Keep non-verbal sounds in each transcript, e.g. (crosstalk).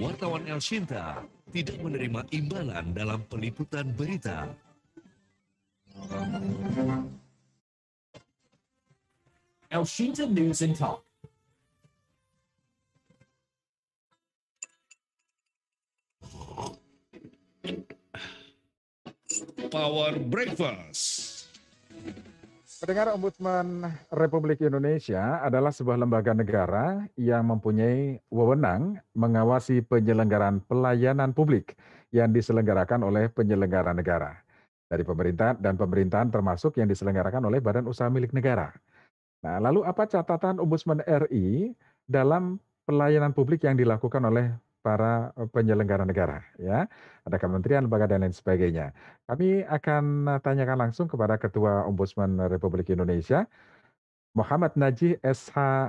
Wartawan El Shinta tidak menerima imbalan dalam peliputan berita. El Shinta News and Talk Power Breakfast. Pendengar Ombudsman Republik Indonesia adalah sebuah lembaga negara yang mempunyai wewenang mengawasi penyelenggaraan pelayanan publik yang diselenggarakan oleh penyelenggara negara dari pemerintah dan pemerintahan termasuk yang diselenggarakan oleh badan usaha milik negara. Nah, lalu apa catatan Ombudsman RI dalam pelayanan publik yang dilakukan oleh para eh, penyelenggara negara ya ada kementerian lembaga dan lain sebagainya kami akan eh, tanyakan langsung kepada ketua ombudsman Republik Indonesia Muhammad Najih SH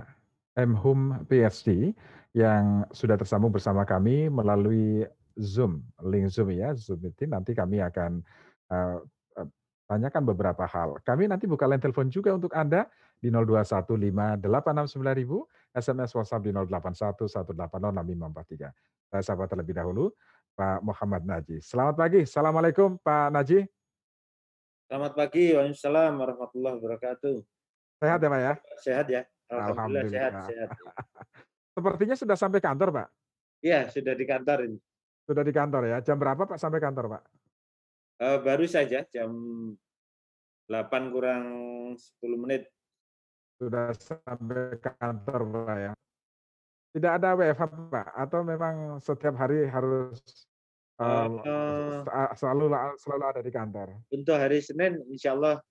Mhum PhD yang sudah tersambung bersama kami melalui Zoom link Zoom ya Zoom meeting nanti kami akan uh, tanyakan beberapa hal kami nanti buka line telepon juga untuk anda di 021 SMS WhatsApp di 081 0811806543. Saya sapa terlebih dahulu Pak Muhammad Naji. Selamat pagi. Assalamualaikum Pak Naji. Selamat pagi. Waalaikumsalam warahmatullahi wabarakatuh. Sehat ya Pak ya? Sehat ya. Alhamdulillah, Alhamdulillah. sehat. sehat. (laughs) Sepertinya sudah sampai kantor Pak? Iya, sudah di kantor ini. Sudah di kantor ya. Jam berapa Pak sampai kantor Pak? Uh, baru saja jam 8 kurang 10 menit sudah sampai kantor Pak ya. Tidak ada WFH Pak atau memang setiap hari harus uh, selalu selalu ada di kantor. Untuk hari Senin insya Allah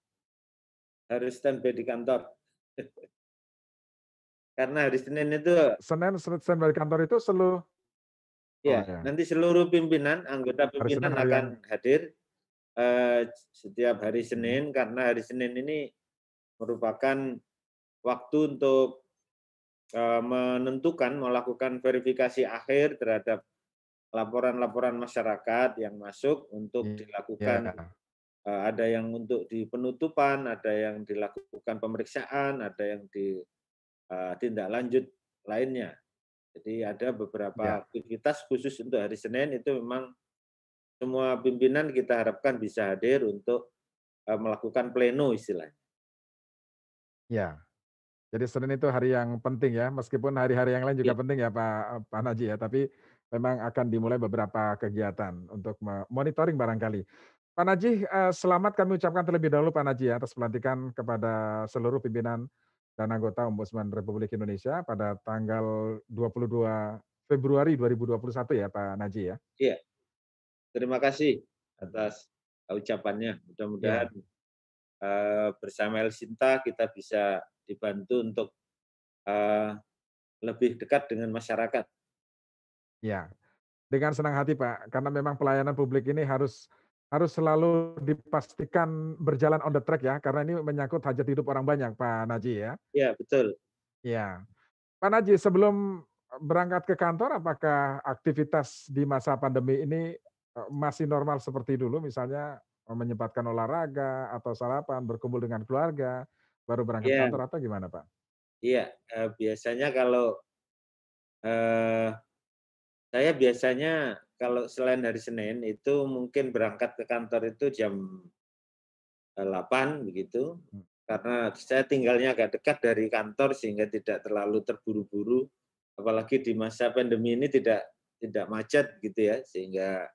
harus standby di kantor. (laughs) Karena hari Senin itu Senin standby di kantor itu seluruh Ya, oh, ya, nanti seluruh pimpinan, anggota pimpinan hari ya, akan ya. hadir eh, setiap hari Senin karena hari Senin ini merupakan waktu untuk menentukan melakukan verifikasi akhir terhadap laporan-laporan masyarakat yang masuk untuk iya, dilakukan ya. ada yang untuk di penutupan, ada yang dilakukan pemeriksaan, ada yang di tindak lanjut lainnya. Jadi ada beberapa ya. aktivitas khusus untuk hari Senin itu memang semua pimpinan kita harapkan bisa hadir untuk melakukan pleno istilahnya. Ya, jadi Senin itu hari yang penting ya, meskipun hari-hari yang lain juga ya. penting ya Pak, eh, Pak Naji ya, tapi memang akan dimulai beberapa kegiatan untuk monitoring barangkali. Pak Naji, eh, selamat kami ucapkan terlebih dahulu Pak Naji ya, atas pelantikan kepada seluruh pimpinan dan anggota Ombudsman Republik Indonesia pada tanggal 22 Februari 2021 ya Pak Naji ya. Iya, terima kasih atas ucapannya. Iya. Mudah-mudahan ya. bersama El Sinta kita bisa dibantu untuk uh, lebih dekat dengan masyarakat. Ya, dengan senang hati Pak, karena memang pelayanan publik ini harus harus selalu dipastikan berjalan on the track ya, karena ini menyangkut hajat hidup orang banyak Pak Naji ya. Ya betul. Ya, Pak Naji sebelum berangkat ke kantor, apakah aktivitas di masa pandemi ini eh, masih normal seperti dulu, misalnya eh, menyempatkan olahraga atau sarapan, berkumpul dengan keluarga, Baru berangkat yeah. kantor atau gimana, Pak? Iya, uh, biasanya kalau, uh, saya biasanya kalau selain hari Senin itu mungkin berangkat ke kantor itu jam, 8 eh, begitu, hmm. karena saya tinggalnya agak dekat dari kantor sehingga tidak terlalu terburu-buru, apalagi di masa pandemi ini tidak tidak macet gitu ya, sehingga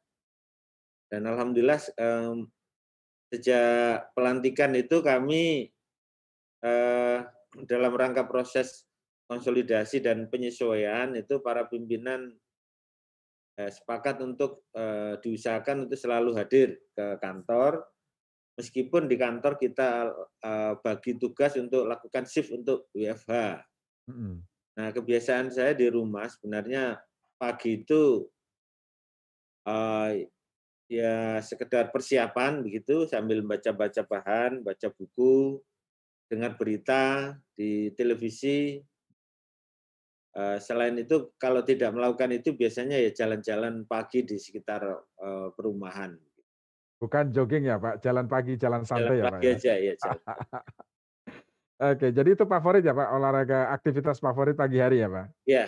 dan alhamdulillah, sejak pelantikan itu kami Eh, dalam rangka proses konsolidasi dan penyesuaian itu para pimpinan eh, sepakat untuk eh, diusahakan untuk selalu hadir ke kantor meskipun di kantor kita bagi tugas untuk lakukan shift untuk WFH. Mm. Nah kebiasaan saya di rumah sebenarnya pagi itu ya sekedar persiapan begitu sambil baca-baca bahan, baca buku, dengar berita di televisi. Eh, selain itu, kalau tidak melakukan itu biasanya ya jalan-jalan pagi di sekitar eh, perumahan. Bukan jogging ya Pak, jalan pagi, jalan santai jalan ya Pak. Pagi ya? aja ya. Jalan. (laughs) Oke, jadi itu favorit ya Pak, olahraga aktivitas favorit pagi hari ya Pak? Iya.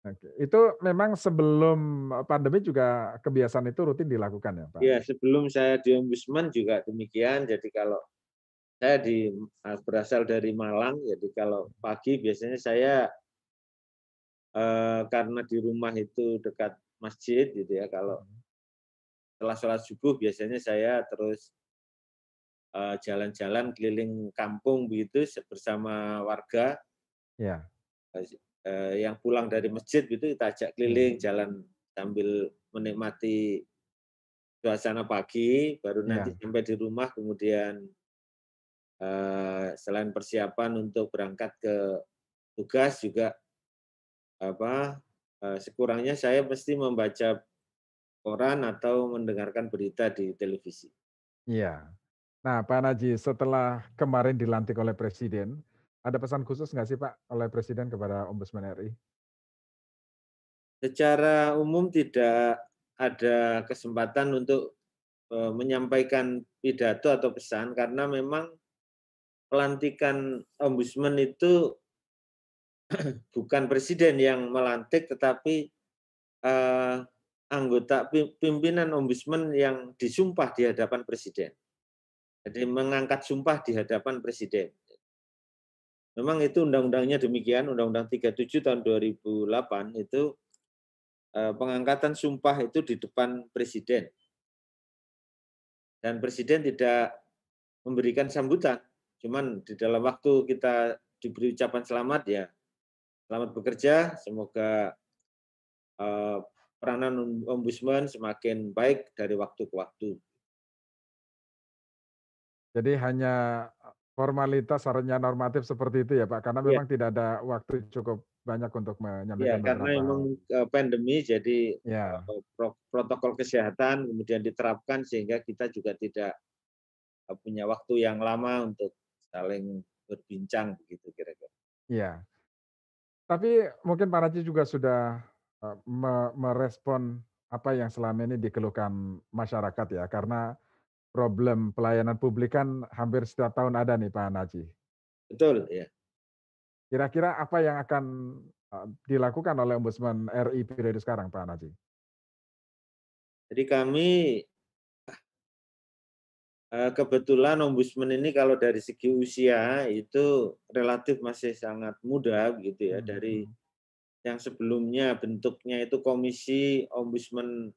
Oke. Itu memang sebelum pandemi juga kebiasaan itu rutin dilakukan ya Pak? Iya, sebelum saya di Ombudsman juga demikian. Jadi kalau saya di eh, berasal dari Malang, jadi kalau pagi biasanya saya eh, karena di rumah itu dekat masjid gitu ya. Kalau hmm. setelah sholat subuh biasanya saya terus eh, jalan-jalan keliling kampung begitu bersama warga. Ya. Eh, yang pulang dari masjid gitu kita ajak keliling hmm. jalan sambil menikmati suasana pagi, baru nanti ya. sampai di rumah kemudian Eh, selain persiapan untuk berangkat ke tugas juga apa eh, sekurangnya saya mesti membaca koran atau mendengarkan berita di televisi. Iya. Nah, Pak Naji, setelah kemarin dilantik oleh Presiden, ada pesan khusus nggak sih Pak oleh Presiden kepada Ombudsman RI? Secara umum tidak ada kesempatan untuk eh, menyampaikan pidato atau pesan karena memang pelantikan ombudsman itu (clears throat) bukan presiden yang melantik tetapi eh, anggota pimpinan ombudsman yang disumpah di hadapan presiden. Jadi mengangkat sumpah di hadapan presiden. Memang itu undang-undangnya demikian, Undang-Undang 37 tahun 2008 itu eh, pengangkatan sumpah itu di depan presiden. Dan presiden tidak memberikan sambutan. Cuman di dalam waktu kita diberi ucapan selamat ya, selamat bekerja, semoga eh, peranan ombudsman semakin baik dari waktu ke waktu. Jadi hanya formalitas harusnya normatif seperti itu ya Pak, karena iya. memang ya. tidak ada waktu cukup banyak untuk menyampaikan. Ya, karena beberapa. memang eh, pandemi, jadi ya. protokol kesehatan kemudian diterapkan sehingga kita juga tidak punya waktu yang lama untuk saling berbincang begitu kira-kira. Iya. Tapi mungkin Pak Raji juga sudah eh, merespon apa yang selama ini dikeluhkan masyarakat ya karena problem pelayanan publik kan hampir setiap tahun ada nih Pak Naji. Betul ya. Kira-kira apa yang akan eh, dilakukan oleh Ombudsman RI periode sekarang Pak Naji? Jadi kami Eh, kebetulan ombudsman ini kalau dari segi usia itu relatif masih sangat muda gitu ya dari hmm. yang sebelumnya bentuknya itu komisi ombudsman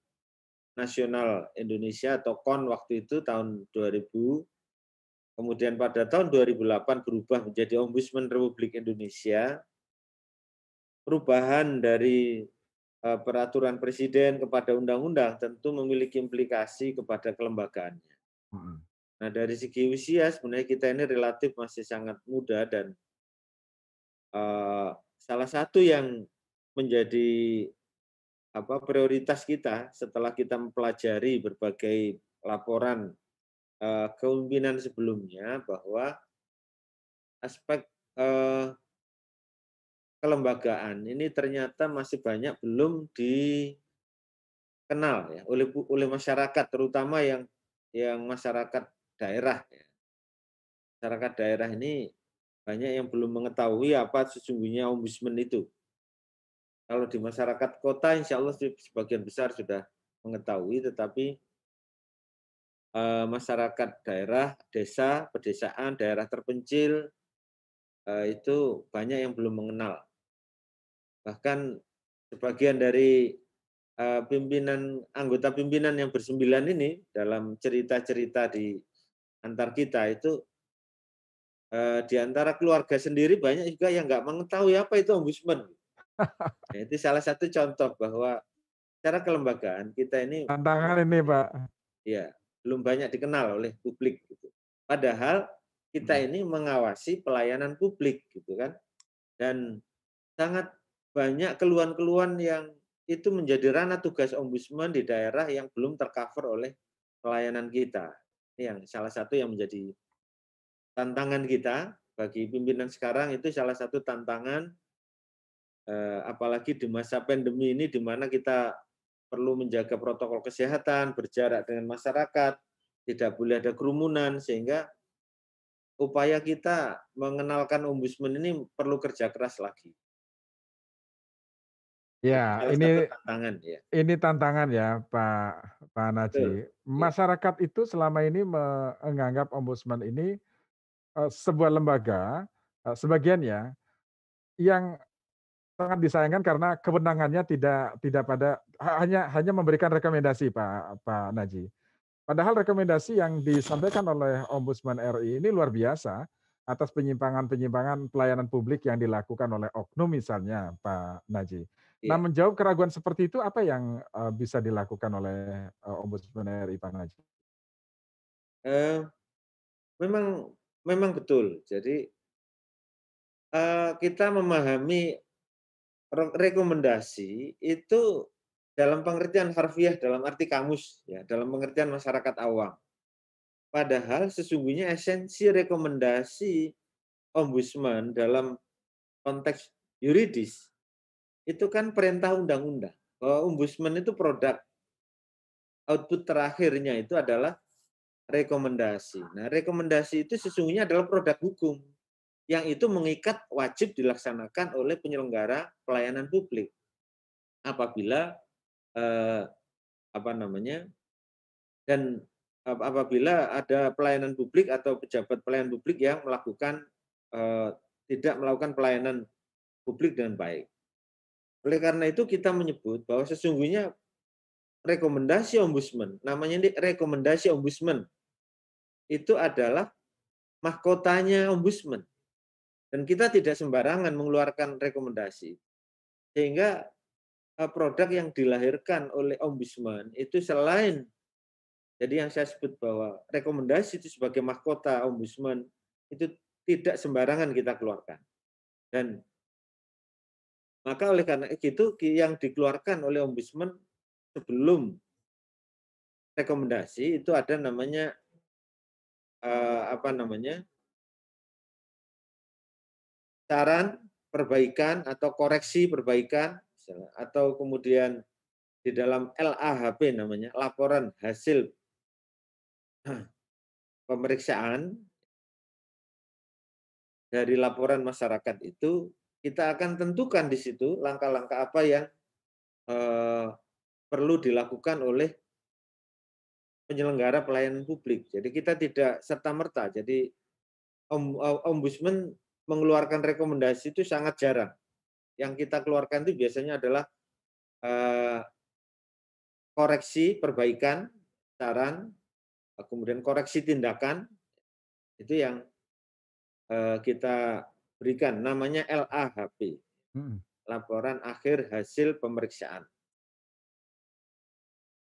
nasional Indonesia atau KON waktu itu tahun 2000 kemudian pada tahun 2008 berubah menjadi ombudsman Republik Indonesia perubahan dari eh, peraturan presiden kepada undang-undang tentu memiliki implikasi kepada kelembagaannya Nah dari segi usia sebenarnya kita ini relatif masih sangat muda dan uh, salah satu yang menjadi apa prioritas kita setelah kita mempelajari berbagai laporan uh, kepemimpinan sebelumnya bahwa aspek uh, kelembagaan ini ternyata masih banyak belum dikenal ya oleh oleh masyarakat terutama yang yang masyarakat daerah. Ya. Masyarakat daerah ini banyak yang belum mengetahui apa sesungguhnya ombudsman itu. Kalau di masyarakat kota, insya Allah sebagian besar sudah mengetahui, tetapi eh, masyarakat daerah, desa, pedesaan, daerah terpencil eh, itu banyak yang belum mengenal. Bahkan sebagian dari Eh, pimpinan anggota pimpinan yang bersembilan ini dalam cerita-cerita di antar kita itu eh, di antara keluarga sendiri banyak juga yang nggak mengetahui apa itu ombudsman. (laughs) Nah, itu salah satu contoh bahwa cara kelembagaan kita ini tantangan ini pak. Ya belum banyak dikenal oleh publik. Gitu. Padahal kita hmm. ini mengawasi pelayanan publik gitu kan dan sangat banyak keluhan-keluhan yang itu menjadi ranah tugas ombudsman di daerah yang belum tercover oleh pelayanan kita. Ini yang salah satu yang menjadi tantangan kita bagi pimpinan sekarang itu salah satu tantangan eh, apalagi di masa pandemi ini di mana kita perlu menjaga protokol kesehatan, berjarak dengan masyarakat, tidak boleh ada kerumunan sehingga upaya kita mengenalkan ombudsman ini perlu kerja keras lagi. Ya, ini tantangan ya. Ini tantangan ya, Pak Pak Naji. Iya. Masyarakat itu selama ini menganggap ombudsman ini uh, sebuah lembaga uh, ya yang sangat disayangkan karena kewenangannya tidak tidak pada hanya hanya memberikan rekomendasi Pak Pak Naji. Padahal rekomendasi yang disampaikan oleh Ombudsman RI ini luar biasa atas penyimpangan-penyimpangan pelayanan publik yang dilakukan oleh Oknum misalnya Pak Naji. Iya. Nah, menjawab keraguan seperti itu apa yang uh, bisa dilakukan oleh uh, Ombudsman RI Pak Najib? Uh, eh, memang memang betul. Jadi uh, kita memahami rekomendasi itu dalam pengertian harfiah dalam arti kamus ya, dalam pengertian masyarakat awam. Padahal sesungguhnya esensi rekomendasi ombudsman dalam konteks yuridis itu kan perintah undang-undang. Bahwa ombudsman itu produk output terakhirnya itu adalah rekomendasi. Nah, rekomendasi itu sesungguhnya adalah produk hukum yang itu mengikat wajib dilaksanakan oleh penyelenggara pelayanan publik apabila eh, apa namanya dan apabila ada pelayanan publik atau pejabat pelayanan publik yang melakukan eh, tidak melakukan pelayanan publik dengan baik. Oleh karena itu kita menyebut bahwa sesungguhnya rekomendasi ombudsman, namanya ini rekomendasi ombudsman, itu adalah mahkotanya ombudsman. Dan kita tidak sembarangan mengeluarkan rekomendasi. Sehingga eh, produk yang dilahirkan oleh ombudsman itu selain jadi yang saya sebut bahwa rekomendasi itu sebagai mahkota ombudsman itu tidak sembarangan kita keluarkan. Dan maka oleh karena itu yang dikeluarkan oleh ombudsman sebelum rekomendasi itu ada namanya eh, apa namanya saran perbaikan atau koreksi perbaikan atau kemudian di dalam LAHP namanya laporan hasil (clears throat) pemeriksaan dari laporan masyarakat itu kita akan tentukan di situ langkah-langkah apa yang eh, perlu dilakukan oleh penyelenggara pelayanan publik. Jadi kita tidak serta-merta. Jadi eh, ombudsman mengeluarkan rekomendasi itu sangat jarang. Yang kita keluarkan itu biasanya adalah eh, koreksi, perbaikan, saran, kemudian koreksi tindakan. Itu yang kita berikan namanya LAHP. Hmm. Laporan akhir hasil pemeriksaan.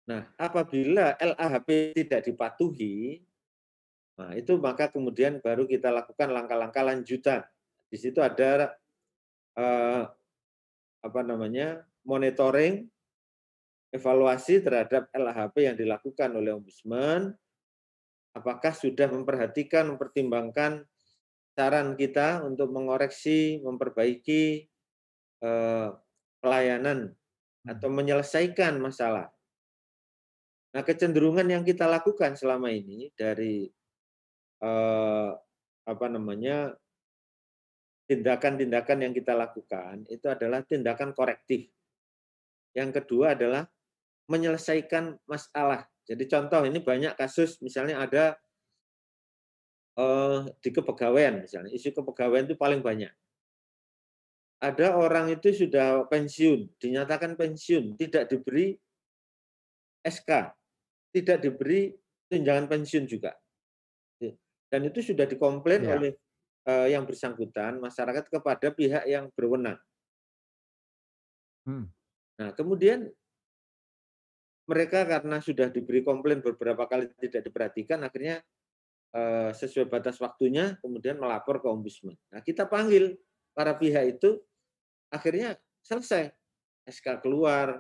Nah, apabila LAHP tidak dipatuhi, nah itu maka kemudian baru kita lakukan langkah-langkah lanjutan. Di situ ada eh, apa namanya? monitoring evaluasi terhadap LHP yang dilakukan oleh ombudsman apakah sudah memperhatikan mempertimbangkan saran kita untuk mengoreksi, memperbaiki eh, pelayanan hmm. atau menyelesaikan masalah. Nah, kecenderungan yang kita lakukan selama ini dari eh, apa namanya tindakan-tindakan yang kita lakukan itu adalah tindakan korektif. Yang kedua adalah menyelesaikan masalah. Jadi contoh ini banyak kasus misalnya ada Eh, di kepegawaian misalnya isu kepegawaian itu paling banyak ada orang itu sudah pensiun dinyatakan pensiun tidak diberi SK tidak diberi tunjangan pensiun juga iya, dan itu sudah dikomplain ya. oleh eh, yang bersangkutan masyarakat kepada pihak yang berwenang hmm. nah kemudian mereka karena sudah diberi komplain beberapa kali tidak diperhatikan akhirnya Eh, sesuai batas waktunya, kemudian melapor ke ombudsman. Nah, kita panggil para pihak itu, akhirnya selesai. SK keluar,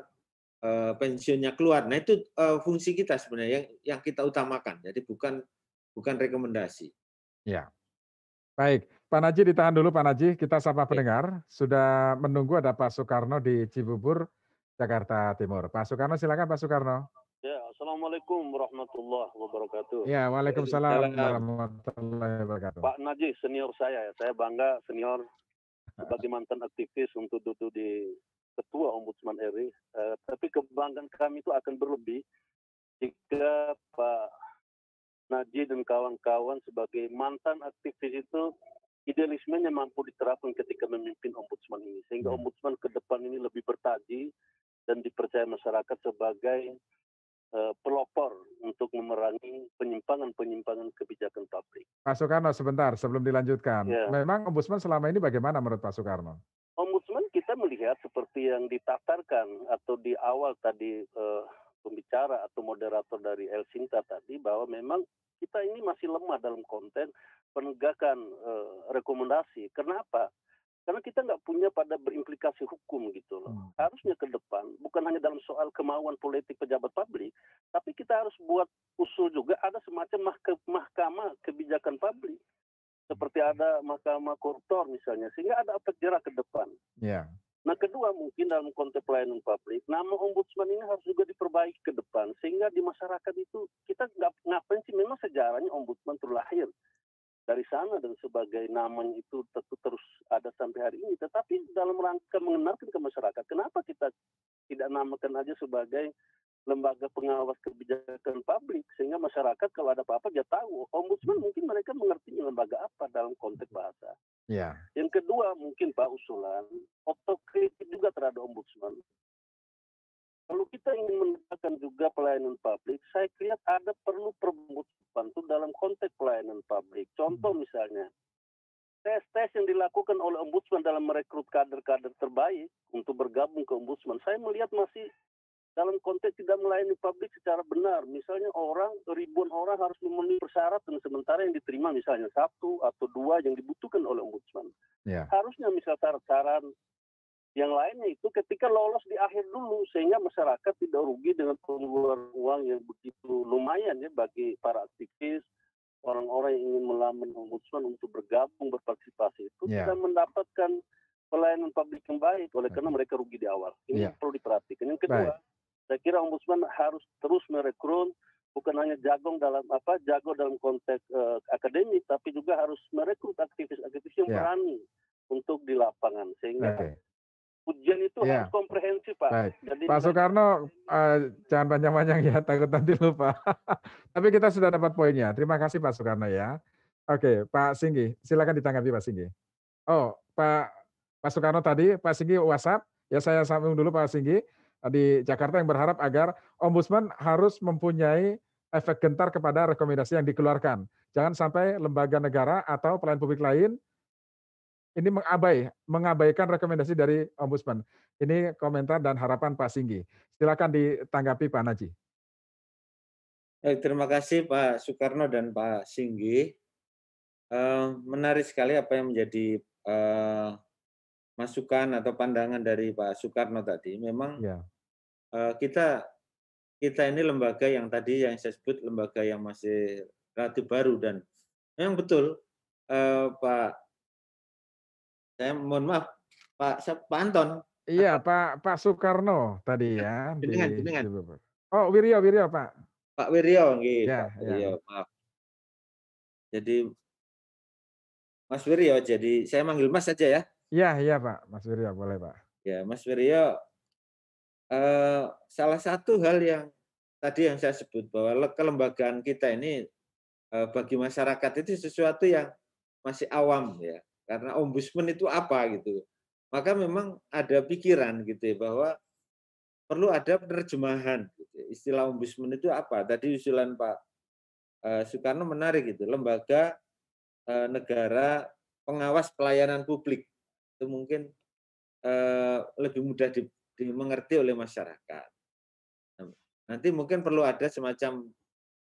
eh, pensiunnya keluar. Nah, itu eh, fungsi kita sebenarnya yang, yang kita utamakan. Jadi bukan bukan rekomendasi. Ya. Baik, Pak Naji ditahan dulu Pak Naji. Kita sapa pendengar. Sudah menunggu ada Pak Soekarno di Cibubur, Jakarta Timur. Pak Soekarno, silakan Pak Soekarno. Assalamualaikum warahmatullahi wabarakatuh. Ya, waalaikumsalam warahmatullahi wabarakatuh. Pak Najih, senior saya. Saya bangga senior sebagai mantan aktivis untuk duduk di ketua Ombudsman RI. Uh, eh, tapi kebanggaan kami itu akan berlebih jika Pak Najih dan kawan-kawan sebagai mantan aktivis itu idealismenya mampu diterapkan ketika memimpin ombudsman ini sehingga ya. ombudsman ke depan ini lebih bertaji dan dipercaya masyarakat sebagai Eh, pelopor untuk memerangi penyimpangan-penyimpangan kebijakan publik. Pak Soekarno, sebentar sebelum dilanjutkan. Ya. Memang Ombudsman selama ini bagaimana menurut Pak Soekarno? Ombudsman kita melihat seperti yang ditakarkan atau di awal tadi eh, pembicara atau moderator dari El Sinta tadi bahwa memang kita ini masih lemah dalam konten penegakan eh, rekomendasi. Kenapa? karena kita nggak punya pada berimplikasi hukum gitu loh. Hmm. Harusnya ke depan bukan hanya dalam soal kemauan politik pejabat publik, tapi kita harus buat usul juga ada semacam mahkamah kebijakan publik seperti hmm. ada mahkamah koruptor misalnya sehingga ada efek jerah ke depan. Yeah. Nah kedua mungkin dalam konteks pelayanan publik nama ombudsman ini harus juga diperbaiki ke depan sehingga di masyarakat itu kita nggak ngapain sih memang sejarahnya ombudsman terlahir dari sana dan sebagai namanya itu tentu terus ada sampai hari ini. Tetapi dalam rangka mengenalkan ke masyarakat, kenapa kita tidak namakan aja sebagai lembaga pengawas kebijakan publik sehingga masyarakat kalau ada apa-apa dia tahu ombudsman mungkin mereka mengerti lembaga apa dalam konteks bahasa. yeah. Yang kedua mungkin Pak usulan otokritik juga terhadap ombudsman kalau kita ingin menegakkan juga pelayanan publik, saya lihat ada perlu perbuatan itu dalam konteks pelayanan publik. Contoh hmm. misalnya, tes-tes yang dilakukan oleh ombudsman dalam merekrut kader-kader terbaik untuk bergabung ke ombudsman, saya melihat masih dalam konteks tidak melayani publik secara benar. Misalnya orang, ribuan orang harus memenuhi persyaratan sementara yang diterima misalnya satu atau dua yang dibutuhkan oleh ombudsman. Yeah. Harusnya misalnya syarat-syarat yang lainnya itu ketika lolos di akhir dulu sehingga masyarakat tidak rugi dengan pengeluaran uang yang begitu lumayan ya bagi para aktivis, orang-orang yang ingin melamun ombudsman untuk bergabung berpartisipasi itu yeah. tidak mendapatkan pelayanan publik yang baik oleh karena mereka rugi di awal. Ini yeah. perlu diperhatikan. Yang kedua, right. saya kira ombudsman harus terus merekrut bukan hanya jagong dalam apa jago dalam konteks uh, akademik tapi juga harus merekrut aktivis-aktivis yang yeah. berani untuk di lapangan sehingga okay ujian itu yeah. harus komprehensif pak. Right. Jadi, pak kan Soekarno uh, jangan panjang-panjang ya (laughs) takut nanti lupa. (laughs) Tapi kita sudah dapat poinnya. Terima kasih Pak Soekarno ya. Oke Pak Singgi silakan ditanggapi Pak Singgi. Oh Pak Pak Soekarno tadi Pak Singgi WhatsApp ya saya sambung dulu Pak Singgi eh, di Jakarta yang berharap agar ombudsman harus mempunyai efek gentar kepada rekomendasi yang dikeluarkan. Jangan sampai lembaga negara atau pelayan publik lain ini mengabai, mengabaikan rekomendasi dari Ombudsman. Ini komentar dan harapan Pak Singgi. Silakan ditanggapi Pak Naji. Baik, terima kasih Pak Soekarno dan Pak Singgi. Eh, menarik sekali apa yang menjadi eh, masukan atau pandangan dari Pak Soekarno tadi. Memang ya. Eh, kita kita ini lembaga yang tadi yang saya sebut lembaga yang masih relatif baru dan memang betul Pak saya mohon maaf Pak Pak Anton. Iya Pak Pak Soekarno tadi iya, ya. Jenengan, di, Oh Wirio Wirio Pak. Pak Wirio gitu. Ya, Pak iya. Wirio, ya. maaf. Jadi Mas Wirio jadi saya manggil Mas saja ya. Iya iya Pak, Mas Wirio boleh Pak. Ya Mas Wirio eh, salah satu hal yang tadi yang saya sebut bahwa kelembagaan kita ini eh, bagi masyarakat itu sesuatu yang masih awam ya karena ombudsman itu apa gitu maka memang ada pikiran gitu ya, bahwa perlu ada penerjemahan gitu. istilah ombudsman itu apa tadi usulan Pak eh, Soekarno menarik gitu lembaga eh, negara pengawas pelayanan publik itu mungkin eh, lebih mudah dimengerti oleh masyarakat nah, nanti mungkin perlu ada semacam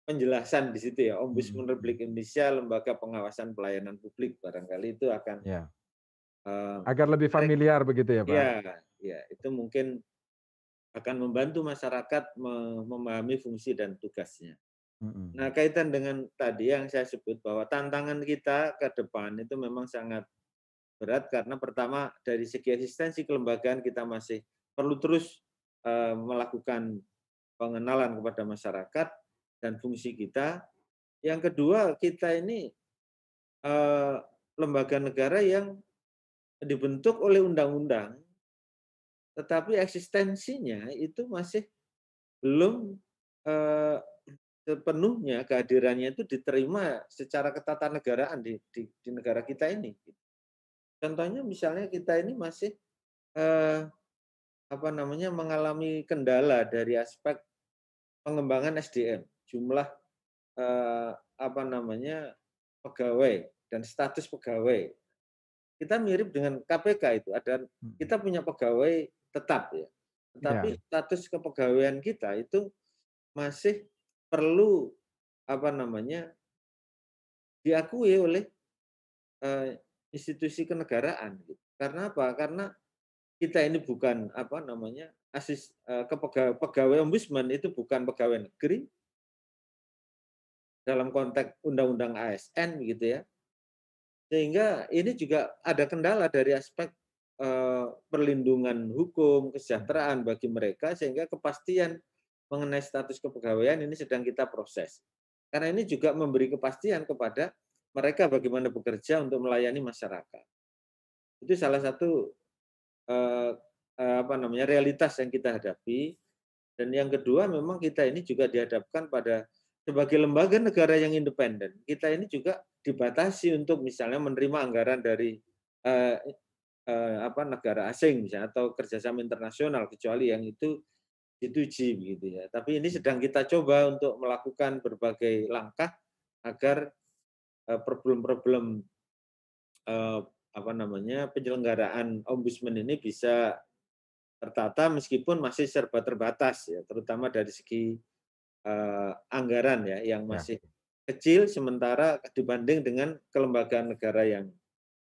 penjelasan di situ ya Ombudsman hmm. Republik Indonesia lembaga pengawasan pelayanan publik barangkali itu akan ya. uh, agar lebih familiar eh, begitu ya Pak. Ya, ya itu mungkin akan membantu masyarakat memahami fungsi dan tugasnya. Hmm. Nah kaitan dengan tadi yang saya sebut bahwa tantangan kita ke depan itu memang sangat berat karena pertama dari segi eksistensi kelembagaan kita masih perlu terus eh, melakukan pengenalan kepada masyarakat dan fungsi kita. Yang kedua, kita ini eh, lembaga negara yang dibentuk oleh undang-undang, tetapi eksistensinya itu masih belum eh, sepenuhnya kehadirannya itu diterima secara ketatanegaraan di, di, di negara kita ini. Contohnya misalnya kita ini masih eh, apa namanya mengalami kendala dari aspek pengembangan SDM jumlah eh, apa namanya pegawai dan status pegawai. Kita mirip dengan KPK itu ada hmm. kita punya pegawai tetap ya. Tetapi ya. status kepegawaian kita itu masih perlu apa namanya diakui oleh eh, institusi kenegaraan gitu. Karena apa? Karena kita ini bukan apa namanya asis eh, kepegawai pegawai ombudsman itu bukan pegawai negeri, dalam konteks undang-undang ASN gitu ya. Sehingga ini juga ada kendala dari aspek eh, perlindungan hukum, kesejahteraan bagi mereka sehingga kepastian mengenai status kepegawaian ini sedang kita proses. Karena ini juga memberi kepastian kepada mereka bagaimana bekerja untuk melayani masyarakat. Itu salah satu eh, eh, apa namanya realitas yang kita hadapi. Dan yang kedua memang kita ini juga dihadapkan pada sebagai lembaga negara yang independen, kita ini juga dibatasi untuk misalnya menerima anggaran dari eh, eh, apa negara asing misalnya atau kerjasama internasional kecuali yang itu dituji gitu ya. Tapi ini sedang kita coba untuk melakukan berbagai langkah agar eh, problem-problem eh, apa namanya penyelenggaraan ombudsman ini bisa tertata meskipun masih serba terbatas ya, terutama dari segi uh, anggaran ya yang ya. masih ya. kecil sementara dibanding dengan kelembagaan negara yang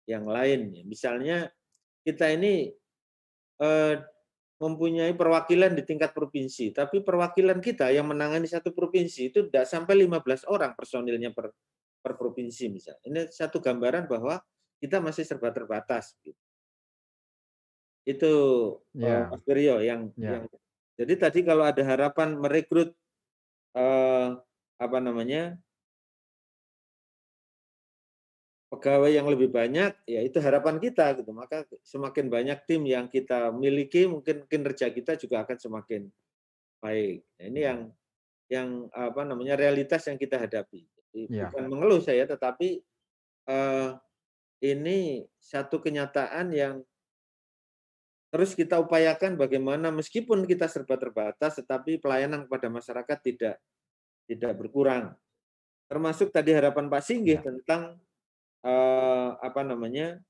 yang lain. Misalnya kita ini uh, mempunyai perwakilan di tingkat provinsi, tapi perwakilan kita yang menangani satu provinsi itu tidak sampai 15 orang personilnya per, per provinsi misalnya. Ini satu gambaran bahwa kita masih serba terbatas. Gitu. Itu yeah. Ya. Mas Berio yang, yeah. yang jadi tadi kalau ada harapan merekrut eh, apa namanya pegawai yang lebih banyak, ya itu harapan kita gitu. Maka semakin banyak tim yang kita miliki, mungkin kinerja kita juga akan semakin baik. Nah, ini yang yang apa namanya realitas yang kita hadapi. Jadi, ya. Bukan mengeluh saya, tetapi eh, ini satu kenyataan yang Terus kita upayakan bagaimana meskipun kita serba terbatas, tetapi pelayanan kepada masyarakat tidak tidak berkurang. Termasuk tadi harapan Pak Singgih ya. tentang eh, apa namanya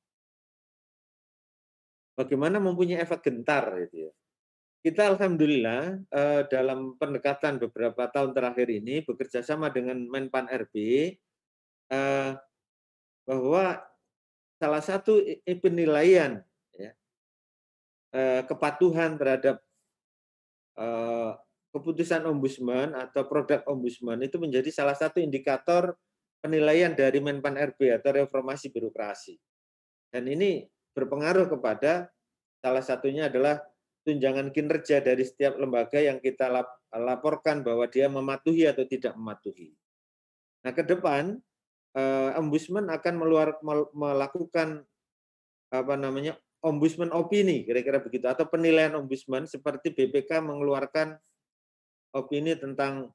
bagaimana mempunyai efek gentar gitu ya. Kita alhamdulillah eh, dalam pendekatan beberapa tahun terakhir ini bekerja sama dengan Menpan RB eh, bahwa salah satu penilaian Eh, kepatuhan terhadap eh, keputusan ombudsman atau produk ombudsman itu menjadi salah satu indikator penilaian dari Menpan RB atau reformasi birokrasi. Dan ini berpengaruh kepada salah satunya adalah tunjangan kinerja dari setiap lembaga yang kita laporkan bahwa dia mematuhi atau tidak mematuhi. Nah, ke depan eh, ombudsman akan meluar, melakukan apa namanya ombudsman opini, kira-kira begitu. Atau penilaian ombudsman seperti BPK mengeluarkan opini tentang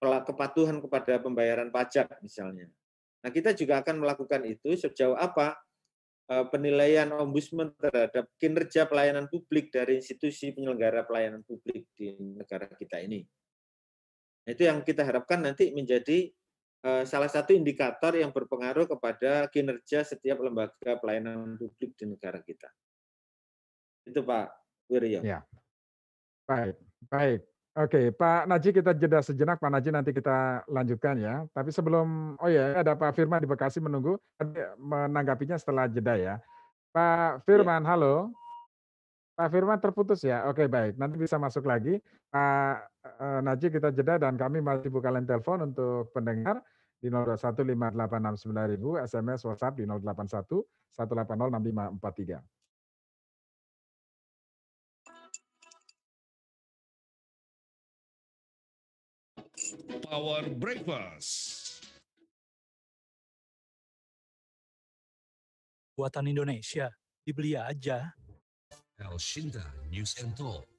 kepatuhan kepada pembayaran pajak misalnya. Nah kita juga akan melakukan itu sejauh apa eh, penilaian ombudsman terhadap kinerja pelayanan publik dari institusi penyelenggara pelayanan publik di negara kita ini. Itu yang kita harapkan nanti menjadi Eh, salah satu indikator yang berpengaruh kepada kinerja setiap lembaga pelayanan publik di negara kita. Itu Pak Wirya. Ya. Baik, baik. Oke, Pak Naji kita jeda sejenak. Pak Naji nanti kita lanjutkan ya. Tapi sebelum, oh ya, ada Pak Firman di Bekasi menunggu. Menanggapinya setelah jeda ya. Pak Firman, ya. halo. Pak Firman terputus ya. Oke, baik. Nanti bisa masuk lagi. Pak Najib kita jeda dan kami masih buka line telepon untuk pendengar di 0215869000 SMS WhatsApp di 081 1806543. Power Breakfast. Buatan Indonesia, dibeli aja. El Shinta News and Talk.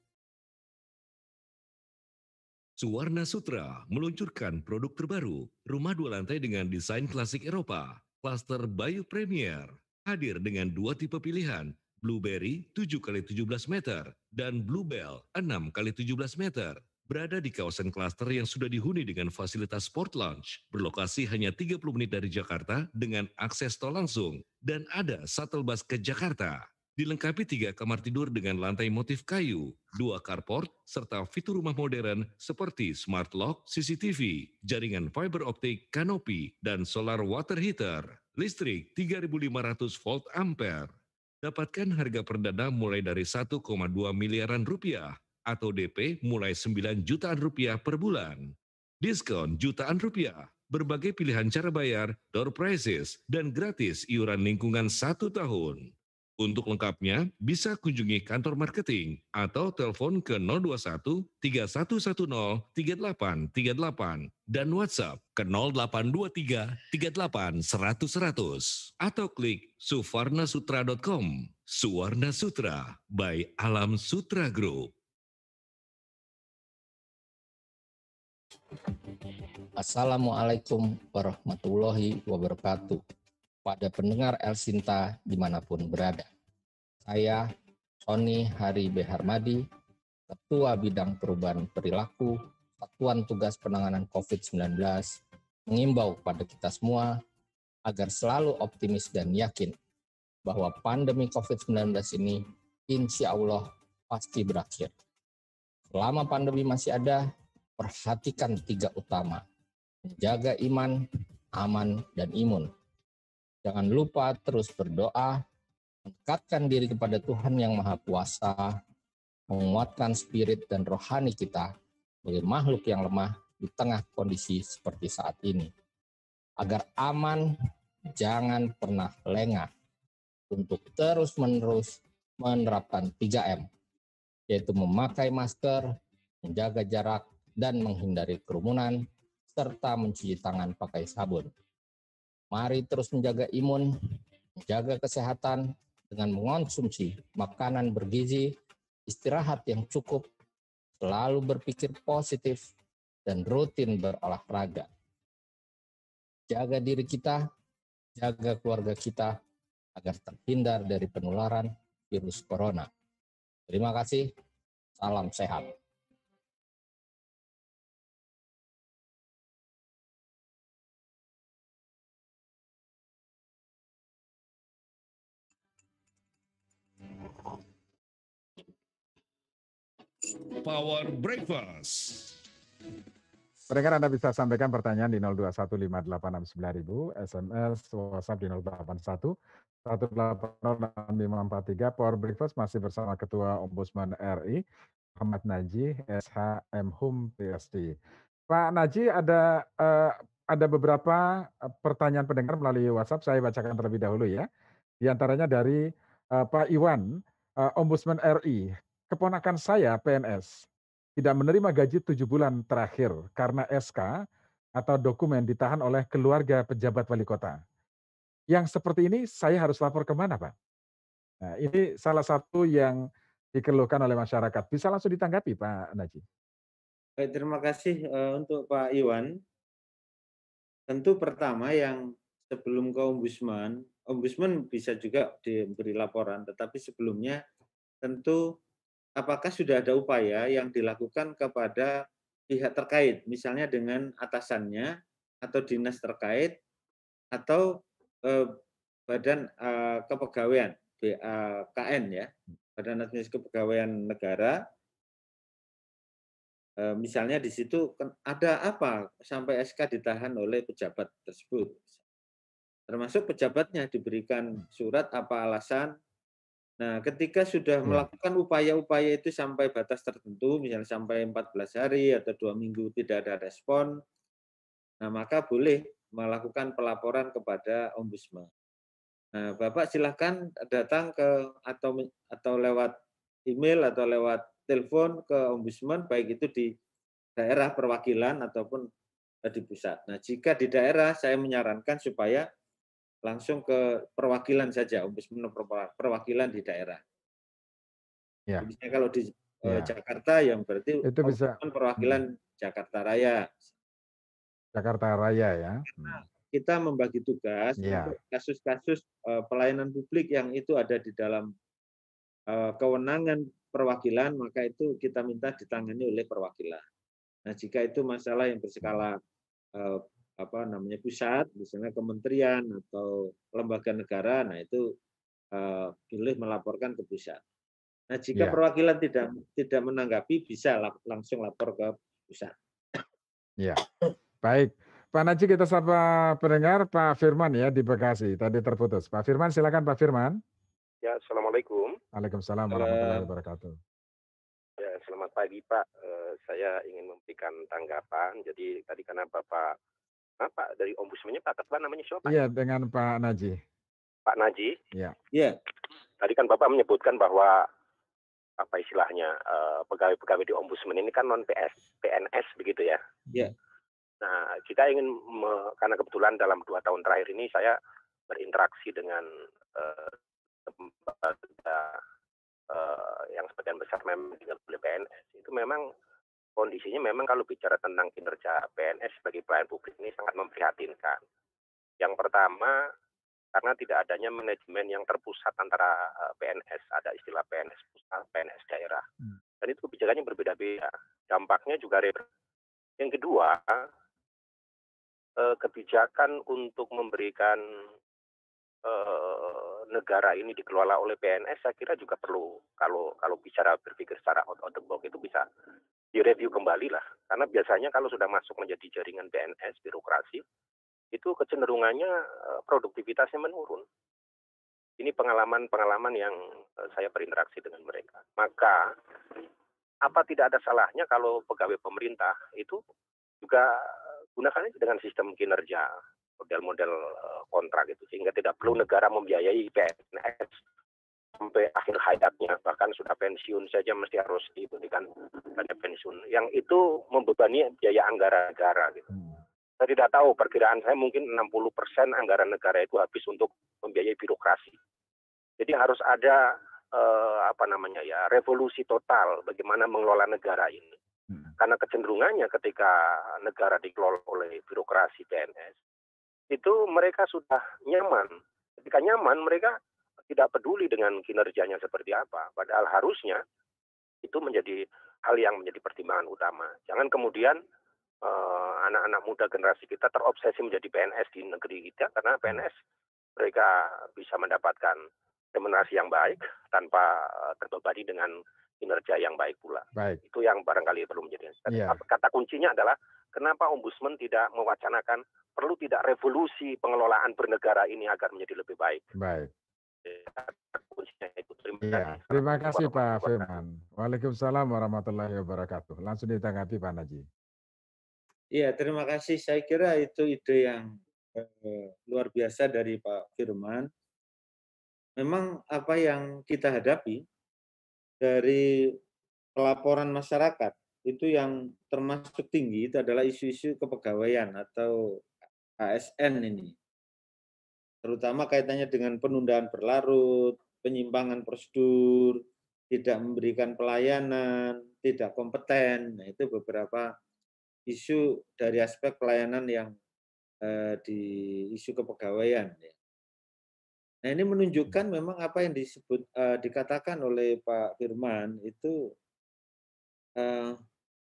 Suwarna Sutra meluncurkan produk terbaru, rumah dua lantai dengan desain klasik Eropa, klaster Bayu Premier. Hadir dengan dua tipe pilihan, Blueberry 7x17 meter dan Bluebell 6x17 meter. Berada di kawasan klaster yang sudah dihuni dengan fasilitas sport lounge, berlokasi hanya 30 menit dari Jakarta dengan akses tol langsung, dan ada shuttle bus ke Jakarta dilengkapi tiga kamar tidur dengan lantai motif kayu, dua carport, serta fitur rumah modern seperti smart lock, CCTV, jaringan fiber optik, kanopi, dan solar water heater. Listrik 3.500 volt ampere. Dapatkan harga perdana mulai dari 1,2 miliaran rupiah atau DP mulai 9 jutaan rupiah per bulan. Diskon jutaan rupiah, berbagai pilihan cara bayar, door prizes, dan gratis iuran lingkungan satu tahun. Untuk lengkapnya, bisa kunjungi kantor marketing atau telepon ke 021 3110 3838 dan WhatsApp ke 0823 38 100 100 atau klik suwarnasutra.com. Suwarna Sutra by Alam Sutra Group. Assalamualaikum warahmatullahi wabarakatuh pada pendengar El Sinta dimanapun berada. Saya, Sony Hari B. Harmadi, Ketua Bidang Perubahan Perilaku, Satuan Tugas Penanganan COVID-19, mengimbau kepada kita semua agar selalu optimis dan yakin bahwa pandemi COVID-19 ini insya Allah pasti berakhir. Selama pandemi masih ada, perhatikan tiga utama. Menjaga iman, aman, dan imun. Jangan lupa terus berdoa mendekatkan diri kepada Tuhan yang Maha Kuasa, menguatkan spirit dan rohani kita sebagai makhluk yang lemah di tengah kondisi seperti saat ini. Agar aman, jangan pernah lengah untuk terus-menerus menerapkan 3M, yaitu memakai masker, menjaga jarak, dan menghindari kerumunan, serta mencuci tangan pakai sabun. Mari terus menjaga imun, menjaga kesehatan, dengan mengonsumsi makanan bergizi, istirahat yang cukup, selalu berpikir positif, dan rutin berolahraga. Jaga diri kita, jaga keluarga kita agar terhindar dari penularan virus corona. Terima kasih, salam sehat. Power Breakfast. Pendengar Anda bisa sampaikan pertanyaan di 0215869000, SMS, WhatsApp di 081 Power Breakfast masih bersama Ketua Ombudsman RI, Ahmad Naji, SHM Hum PSD. Pak Naji, ada uh, ada beberapa eh, pertanyaan pendengar melalui WhatsApp. Saya bacakan terlebih dahulu ya. Di antaranya dari uh, Pak Iwan, uh, Ombudsman RI keponakan saya PNS tidak menerima gaji tujuh bulan terakhir karena SK atau dokumen ditahan oleh keluarga pejabat wali kota. Yang seperti ini saya harus lapor ke mana Pak? Nah, ini salah satu yang dikeluhkan oleh masyarakat. Bisa langsung ditanggapi, Pak Najib. Baik, terima kasih uh, untuk Pak Iwan. Tentu pertama yang sebelum ke ombudsman, ombudsman bisa juga diberi laporan, tetapi sebelumnya tentu apakah sudah ada upaya yang dilakukan kepada pihak terkait, misalnya dengan atasannya atau dinas terkait atau eh, badan eh, kepegawaian BAKN eh, ya, Badan Administrasi Kepegawaian Negara. Eh, misalnya di situ kan ada apa sampai SK ditahan oleh pejabat tersebut. Termasuk pejabatnya diberikan hmm. surat apa alasan Nah, ketika sudah hmm. melakukan upaya-upaya itu sampai batas tertentu, misalnya sampai 14 hari atau dua minggu tidak ada respon, nah maka boleh melakukan pelaporan kepada ombudsman. Nah, Bapak silahkan datang ke atau atau lewat email atau lewat telepon ke ombudsman, baik itu di daerah perwakilan ataupun eh, di pusat. Nah, jika di daerah saya menyarankan supaya langsung ke perwakilan saja, ombudsman perwakilan di daerah. Ya. Misalnya kalau di eh, ya. Jakarta yang berarti itu bisa perwakilan hmm. Jakarta Raya. Jakarta Raya ya. Hmm. Kita membagi tugas ya. untuk kasus-kasus eh, pelayanan publik yang itu ada di dalam eh, kewenangan perwakilan, maka itu kita minta ditangani oleh perwakilan. Nah, jika itu masalah yang berskala hmm apa namanya pusat, misalnya kementerian atau lembaga negara, nah itu uh, boleh melaporkan ke pusat. Nah jika ya. perwakilan tidak tidak menanggapi bisa lap, langsung lapor ke pusat. Ya, baik. Pak Naji kita sapa pendengar Pak Firman ya di Bekasi tadi terputus. Pak Firman silakan Pak Firman. Ya, assalamualaikum. Waalaikumsalam warahmatullahi wabarakatuh. Ya, selamat pagi Pak. Uh, saya ingin memberikan tanggapan. Jadi tadi karena Bapak Pak dari ombudsmannya Pak Ketua namanya siapa? Iya dengan Pak Naji. Pak Naji. Iya. Iya. Tadi kan Bapak menyebutkan bahwa apa istilahnya eh, pegawai-pegawai di ombudsman ini kan non PS, PNS begitu ya. Iya. Nah kita ingin me, karena kebetulan dalam dua tahun terakhir ini saya berinteraksi dengan uh, yang sebagian besar memang dengan PNS itu memang kondisinya memang kalau bicara tentang kinerja PNS sebagai pelayan publik ini sangat memprihatinkan. Yang pertama, karena tidak adanya manajemen yang terpusat antara eh, PNS, ada istilah PNS pusat, PNS daerah. Hmm. Dan itu kebijakannya berbeda-beda. Dampaknya juga Yang kedua, eh, kebijakan untuk memberikan eh, negara ini dikelola oleh PNS saya kira juga perlu kalau kalau bicara berpikir secara out of the box itu bisa direview kembali lah. Karena biasanya kalau sudah masuk menjadi jaringan BNS, birokrasi, itu kecenderungannya eh, produktivitasnya menurun. Ini pengalaman-pengalaman yang eh, saya berinteraksi dengan mereka. Maka apa tidak ada salahnya kalau pegawai pemerintah itu juga gunakan dengan sistem kinerja model-model eh, kontrak itu sehingga tidak perlu negara membiayai PNS sampai akhir hayatnya bahkan sudah pensiun saja mesti harus diberikan banyak pensiun yang itu membebani biaya anggaran negara gitu. Hmm. Saya tidak tahu perkiraan saya mungkin 60 persen anggaran negara itu habis untuk membiayai birokrasi. Jadi harus ada eh, apa namanya ya revolusi total bagaimana mengelola negara ini. Hmm. Karena kecenderungannya ketika negara dikelola oleh birokrasi PNS itu mereka sudah nyaman. Ketika nyaman mereka tidak peduli dengan kinerjanya seperti apa. Padahal harusnya itu menjadi hal yang menjadi pertimbangan utama. Jangan kemudian anak eh, anak-anak muda generasi kita terobsesi menjadi PNS di negeri kita karena hmm. PNS mereka bisa mendapatkan remunerasi yang baik tanpa eh, terbebani dengan kinerja yang baik pula. Baik. Itu yang barangkali perlu menjadi yeah. kata kuncinya adalah kenapa ombudsman tidak mewacanakan perlu tidak revolusi pengelolaan bernegara ini agar menjadi lebih baik. Baik. Ya, terima kasih Pak Firman. Waalaikumsalam warahmatullahi wabarakatuh. Langsung ditanggapi Pak Naji. Iya, terima kasih. Saya kira itu ide yang eh, luar biasa dari Pak Firman. Memang apa yang kita hadapi dari pelaporan masyarakat itu yang termasuk tinggi itu adalah isu-isu kepegawaian atau ASN ini terutama kaitannya dengan penundaan berlarut, penyimpangan prosedur, tidak memberikan pelayanan, tidak kompeten. Nah, itu beberapa isu dari aspek pelayanan yang eh, di isu kepegawaian. Ya. Nah ini menunjukkan memang apa yang disebut eh, dikatakan oleh Pak Firman itu eh,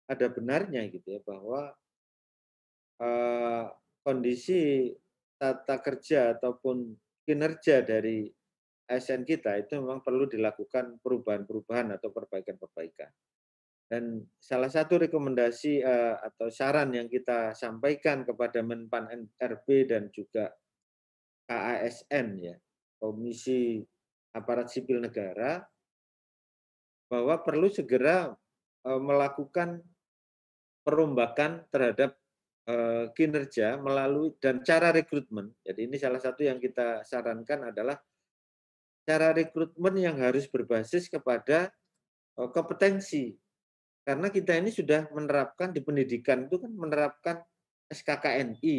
ada benarnya gitu ya bahwa eh, kondisi tata kerja ataupun kinerja dari ASN kita itu memang perlu dilakukan perubahan-perubahan atau perbaikan-perbaikan. Dan salah satu rekomendasi eh, atau saran yang kita sampaikan kepada Menpan RB dan juga KASN ya, Komisi Aparat Sipil Negara bahwa perlu segera eh, melakukan perombakan terhadap Eh, kinerja melalui dan cara rekrutmen. Jadi ini salah satu yang kita sarankan adalah cara rekrutmen yang harus berbasis kepada eh, kompetensi. Karena kita ini sudah menerapkan di pendidikan itu kan menerapkan SKKNI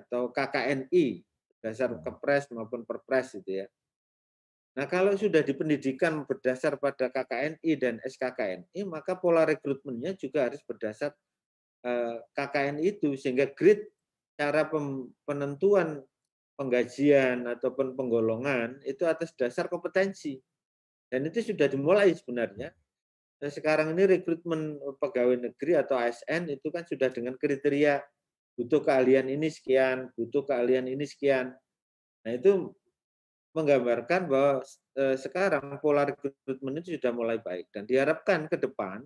atau KKNI dasar hmm. kepres maupun perpres itu ya. Nah, kalau sudah di pendidikan berdasar pada KKNI dan SKKNI, maka pola rekrutmennya juga harus berdasar Eh, KKN itu sehingga grid cara penentuan penggajian ataupun penggolongan itu atas dasar kompetensi dan itu sudah dimulai sebenarnya dan sekarang ini rekrutmen pegawai negeri atau ASN itu kan sudah dengan kriteria butuh keahlian ini sekian butuh keahlian ini sekian nah itu menggambarkan bahwa eh, sekarang pola rekrutmen itu sudah mulai baik dan diharapkan ke depan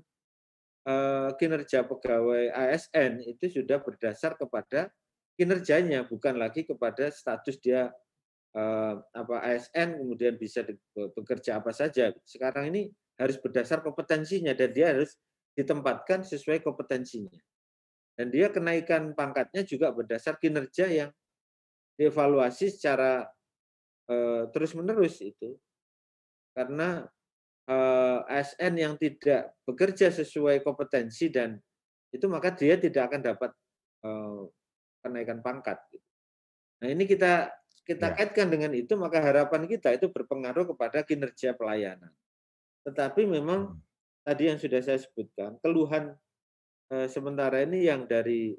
Eh, kinerja pegawai ASN itu sudah berdasar kepada kinerjanya bukan lagi kepada status dia eh, apa ASN kemudian bisa bekerja apa saja. Sekarang ini harus berdasar kompetensinya dan dia harus ditempatkan sesuai kompetensinya. Dan dia kenaikan pangkatnya juga berdasar kinerja yang dievaluasi secara eh, terus-menerus itu. Karena Eh, ASN yang tidak bekerja sesuai kompetensi dan itu maka dia tidak akan dapat eh, kenaikan pangkat. Gitu. Nah ini kita kita ya. kaitkan dengan itu maka harapan kita itu berpengaruh kepada kinerja pelayanan. Tetapi memang hmm. tadi yang sudah saya sebutkan keluhan eh, sementara ini yang dari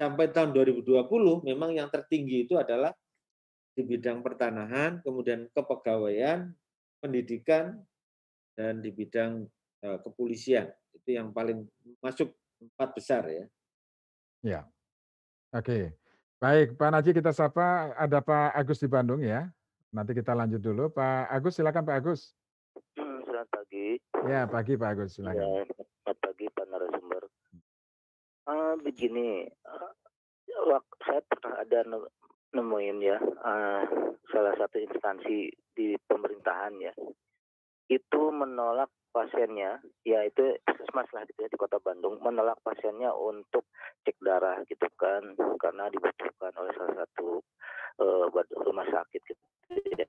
sampai tahun 2020 memang yang tertinggi itu adalah di bidang pertanahan, kemudian kepegawaian, pendidikan dan di bidang eh, kepolisian. Itu yang paling masuk empat besar ya. Ya. Oke. Okay. Baik, Pak Naji kita sapa ada Pak Agus di Bandung ya. Nanti kita lanjut dulu. Pak Agus silakan Pak Agus. Hmm, selamat pagi. Ya, pagi Pak Agus silakan. Ya, selamat pagi Pak narasumber. Uh, begini, uh, saya pernah ada nemuin ya uh, salah satu instansi di pemerintahan ya itu menolak pasiennya yaitu puskesmas lah gitu ya di kota Bandung menolak pasiennya untuk cek darah gitu kan karena dibutuhkan oleh salah satu uh, rumah sakit gitu ya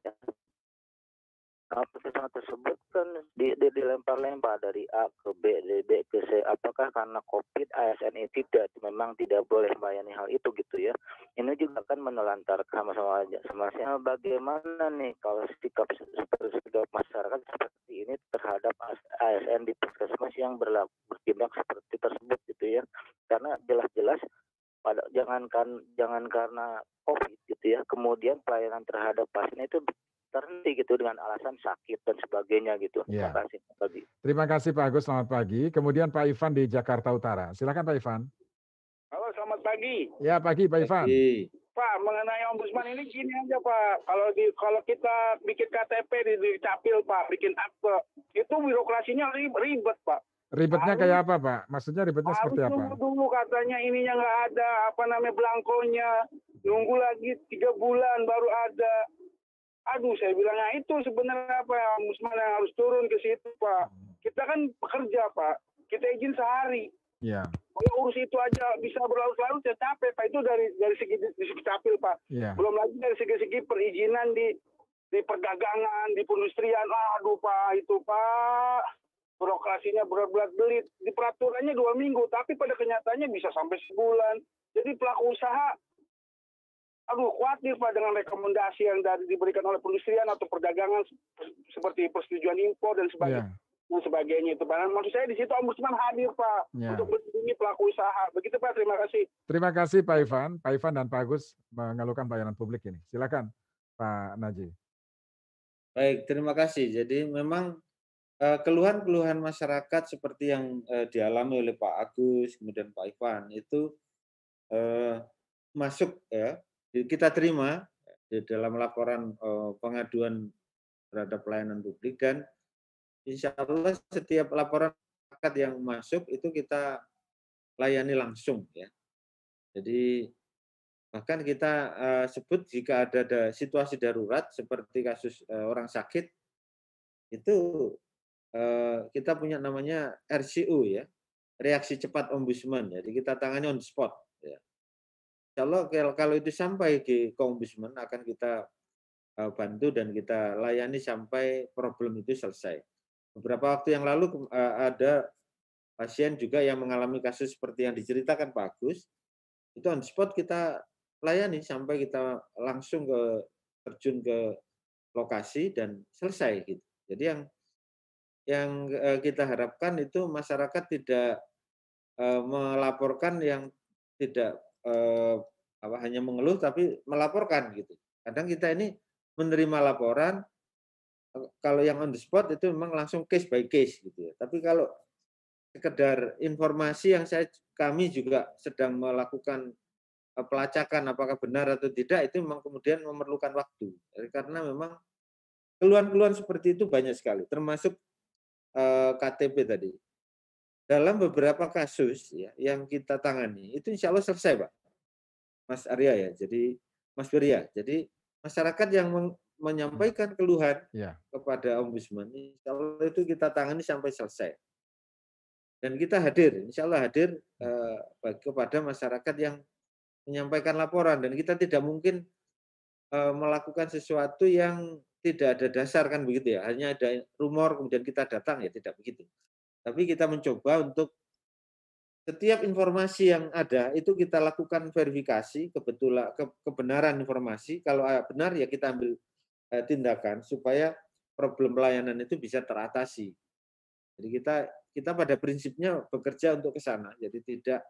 keputusan tersebut kan di, di, dilempar-lempar dari A ke B, dari B ke C. Apakah karena COVID ASN itu tidak memang tidak boleh melayani hal itu gitu ya? Ini juga kan menelantar sama-sama aja. Sama eh, bagaimana nih kalau sikap sikap masyarakat seperti ini terhadap ASN di puskesmas yang berlaku bertindak seperti tersebut gitu ya? Karena jelas-jelas pada jangankan jangan karena COVID gitu ya, kemudian pelayanan terhadap pasien itu terhenti gitu dengan alasan sakit dan sebagainya gitu. Ya. Terima kasih. Pagi. Terima kasih Pak Agus, selamat pagi. Kemudian Pak Ivan di Jakarta Utara. Silakan Pak Ivan. Halo, selamat pagi. Ya, pagi Pak Ivan. Pagi. Pak, mengenai ombudsman ini gini aja Pak, kalau di kalau kita bikin KTP di, di capil Pak, bikin akte, itu birokrasinya ribet Pak. Ribetnya harus, kayak apa Pak? Maksudnya ribetnya seperti apa? Harus dulu katanya ininya nggak ada, apa namanya belangkonya, nunggu lagi tiga bulan baru ada. Aduh, saya bilang, nah itu sebenarnya apa Musman yang harus turun ke situ Pak. Kita kan bekerja Pak, kita izin sehari. Ya. Yeah. urus itu aja bisa berlarut-larut ya capek Pak. Itu dari dari segi di segi Pak. Yeah. Belum lagi dari segi-segi perizinan di di perdagangan, di perindustrian. Aduh Pak, itu Pak birokrasinya berat belit. Di peraturannya dua minggu, tapi pada kenyataannya bisa sampai sebulan. Jadi pelaku usaha aduh khawatir pak dengan rekomendasi yang dari diberikan oleh perindustrian atau perdagangan seperti persetujuan impor dan sebagainya. Yeah dan sebagainya itu. Bahkan maksud saya di situ ombudsman hadir Pak ya. untuk melindungi pelaku usaha. Begitu Pak, terima kasih. Terima kasih Pak Ivan, Pak Ivan dan Pak Agus mengalukan pelayanan publik ini. Silakan Pak Naji. Baik, terima kasih. Jadi memang eh, keluhan-keluhan masyarakat seperti yang eh, dialami oleh Pak Agus kemudian Pak Ivan itu eh, masuk ya kita terima di e, dalam laporan e, pengaduan terhadap pelayanan publik dan insya Allah setiap laporan masyarakat yang masuk itu kita layani langsung ya. Jadi bahkan kita e, sebut jika ada, situasi darurat seperti kasus orang sakit itu kita punya namanya RCU ya reaksi cepat ombudsman jadi kita tangani on spot ya. Kalau kalau itu sampai di Ombudsman akan kita eh, bantu dan kita layani sampai problem itu selesai. Beberapa waktu yang lalu eh, ada pasien juga yang mengalami kasus seperti yang diceritakan Pak Agus. Itu on spot kita layani sampai kita langsung ke terjun ke lokasi dan selesai gitu. Jadi yang yang eh, kita harapkan itu masyarakat tidak melaporkan yang tidak eh, apa hanya mengeluh tapi melaporkan gitu. Kadang kita ini menerima laporan eh, kalau yang on the spot itu memang langsung case by case gitu ya. Tapi kalau sekedar informasi yang saya kami juga sedang melakukan eh, pelacakan apakah benar atau tidak itu memang kemudian memerlukan waktu eh, karena memang keluhan-keluhan seperti itu banyak sekali termasuk KTP tadi dalam beberapa kasus ya yang kita tangani itu insya Allah selesai pak Mas Arya ya. Jadi Mas Surya. Jadi masyarakat yang menyampaikan hmm. keluhan ya. kepada ombudsman, insya Allah itu kita tangani sampai selesai. Dan kita hadir, insya Allah hadir hmm. eh, kepada masyarakat yang menyampaikan laporan. Dan kita tidak mungkin eh, melakukan sesuatu yang tidak ada dasar kan begitu ya. Hanya ada rumor kemudian kita datang ya tidak begitu. Tapi kita mencoba untuk setiap informasi yang ada itu kita lakukan verifikasi kebetulan ke, kebenaran informasi. Kalau eh, benar ya kita ambil eh, tindakan supaya problem pelayanan itu bisa teratasi. Jadi kita kita pada prinsipnya bekerja untuk ke sana. Jadi tidak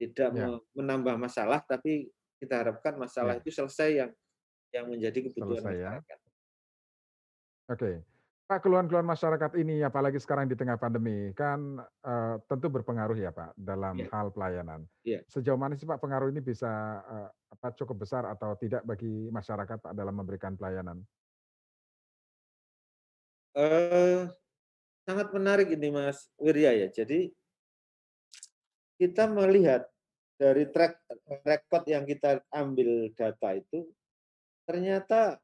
tidak ya. menambah masalah tapi kita harapkan masalah ya. itu selesai yang yang menjadi kebutuhan selesai, ya. masyarakat. Ya. Oke. Okay. Pak, keluhan-keluhan masyarakat ini, apalagi sekarang di tengah pandemi, kan uh, tentu berpengaruh ya Pak dalam yeah. hal pelayanan. Yeah. Sejauh mana sih Pak pengaruh ini bisa uh, apa cukup besar atau tidak bagi masyarakat Pak dalam memberikan pelayanan? Uh, sangat menarik ini Mas Wirya ya. Jadi kita melihat dari track record yang kita ambil data itu, ternyata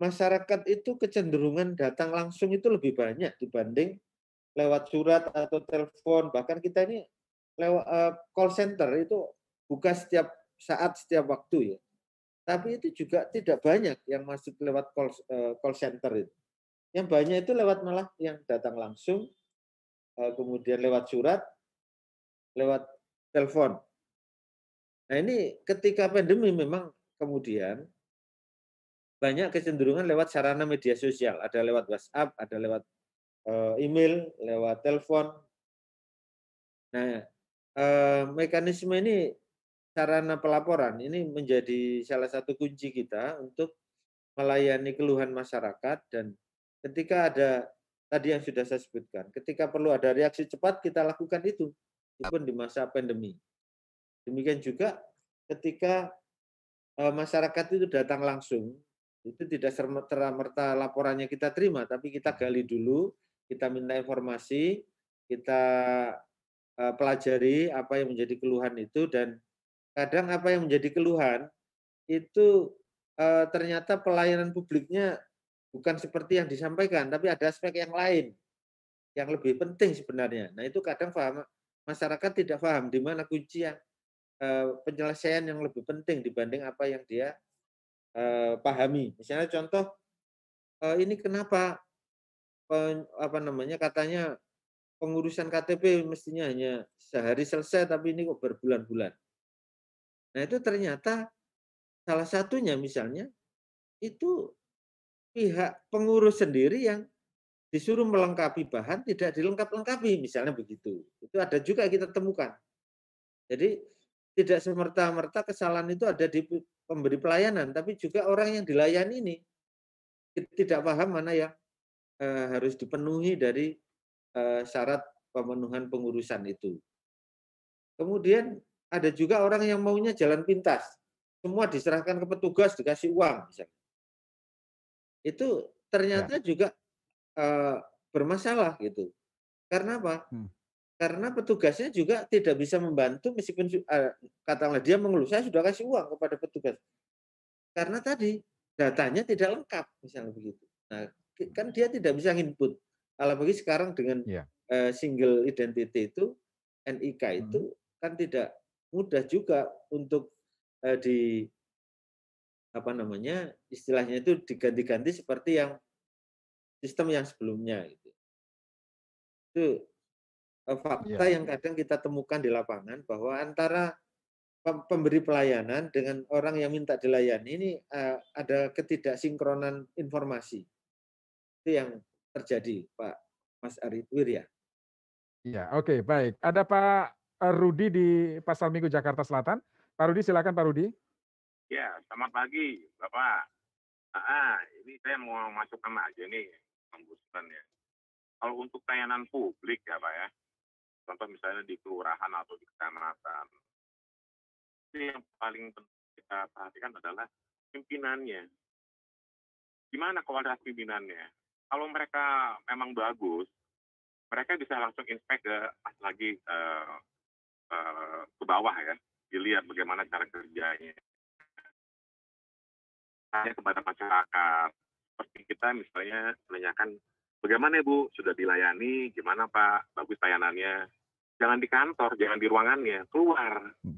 masyarakat itu kecenderungan datang langsung itu lebih banyak dibanding lewat surat atau telepon bahkan kita ini lewat eh, call center itu buka setiap saat setiap waktu ya tapi itu juga tidak banyak yang masuk lewat call eh, call center itu yang banyak itu lewat malah yang datang langsung eh, kemudian lewat surat lewat telepon nah ini ketika pandemi memang kemudian banyak kecenderungan lewat sarana media sosial. Ada lewat WhatsApp, ada lewat eh, email, lewat telepon. Nah, eh, mekanisme ini sarana pelaporan ini menjadi salah satu kunci kita untuk melayani keluhan masyarakat dan ketika ada tadi yang sudah saya sebutkan, ketika perlu ada reaksi cepat kita lakukan itu, meskipun di masa pandemi. Demikian juga ketika eh, masyarakat itu datang langsung itu tidak serta-merta laporannya kita terima, tapi kita gali dulu, kita minta informasi, kita e, pelajari apa yang menjadi keluhan itu dan kadang apa yang menjadi keluhan itu e, ternyata pelayanan publiknya bukan seperti yang disampaikan tapi ada aspek yang lain yang lebih penting sebenarnya. Nah, itu kadang paham masyarakat tidak paham di mana kunci yang e, penyelesaian yang lebih penting dibanding apa yang dia Eh, pahami. Misalnya contoh eh, ini kenapa apa namanya katanya pengurusan KTP mestinya hanya sehari selesai tapi ini kok berbulan-bulan. Nah itu ternyata salah satunya misalnya itu pihak pengurus sendiri yang disuruh melengkapi bahan tidak dilengkap-lengkapi misalnya begitu. Itu ada juga kita temukan. Jadi tidak semerta-merta kesalahan itu ada di pemberi pelayanan, tapi juga orang yang dilayani ini tidak paham mana yang eh, harus dipenuhi dari eh, syarat pemenuhan pengurusan itu. Kemudian ada juga orang yang maunya jalan pintas, semua diserahkan ke petugas dikasih uang misalnya. Itu ternyata ya. juga eh, bermasalah gitu. Karena apa? Hmm karena petugasnya juga tidak bisa membantu meskipun eh, katakanlah dia mengeluh saya sudah kasih uang kepada petugas karena tadi datanya tidak lengkap misalnya begitu nah kan dia tidak bisa input apalagi sekarang dengan yeah. Iya. single identity itu nik hmm. itu kan tidak mudah juga untuk eh, di apa namanya istilahnya itu diganti-ganti seperti yang sistem yang sebelumnya gitu. itu Eh, fakta iya. yang kadang kita temukan di lapangan bahwa antara pemberi pelayanan dengan orang yang minta dilayani ini uh, ada ketidaksinkronan informasi. Itu yang terjadi, Pak Mas Ari Wirya. Ya, iya, oke, okay, baik. Ada Pak eh, Rudi di Pasal Minggu Jakarta Selatan. Pak Rudi, silakan Pak Rudi. Ya, selamat pagi, Bapak. Ah, ah, ini saya mau masukkan aja nih pembusukan ya. Kalau untuk layanan publik ya Pak ya, contoh misalnya di kelurahan atau di kecamatan. ini yang paling penting kita perhatikan adalah pimpinannya. Gimana kualitas pimpinannya? Kalau mereka memang bagus, mereka bisa langsung inspect ke lagi uh, uh, ke bawah ya, dilihat bagaimana cara kerjanya. Tanya kepada masyarakat, seperti kita misalnya menanyakan bagaimana Bu sudah dilayani, gimana Pak, bagus layanannya, jangan di kantor, jangan di ruangannya, keluar. Hmm.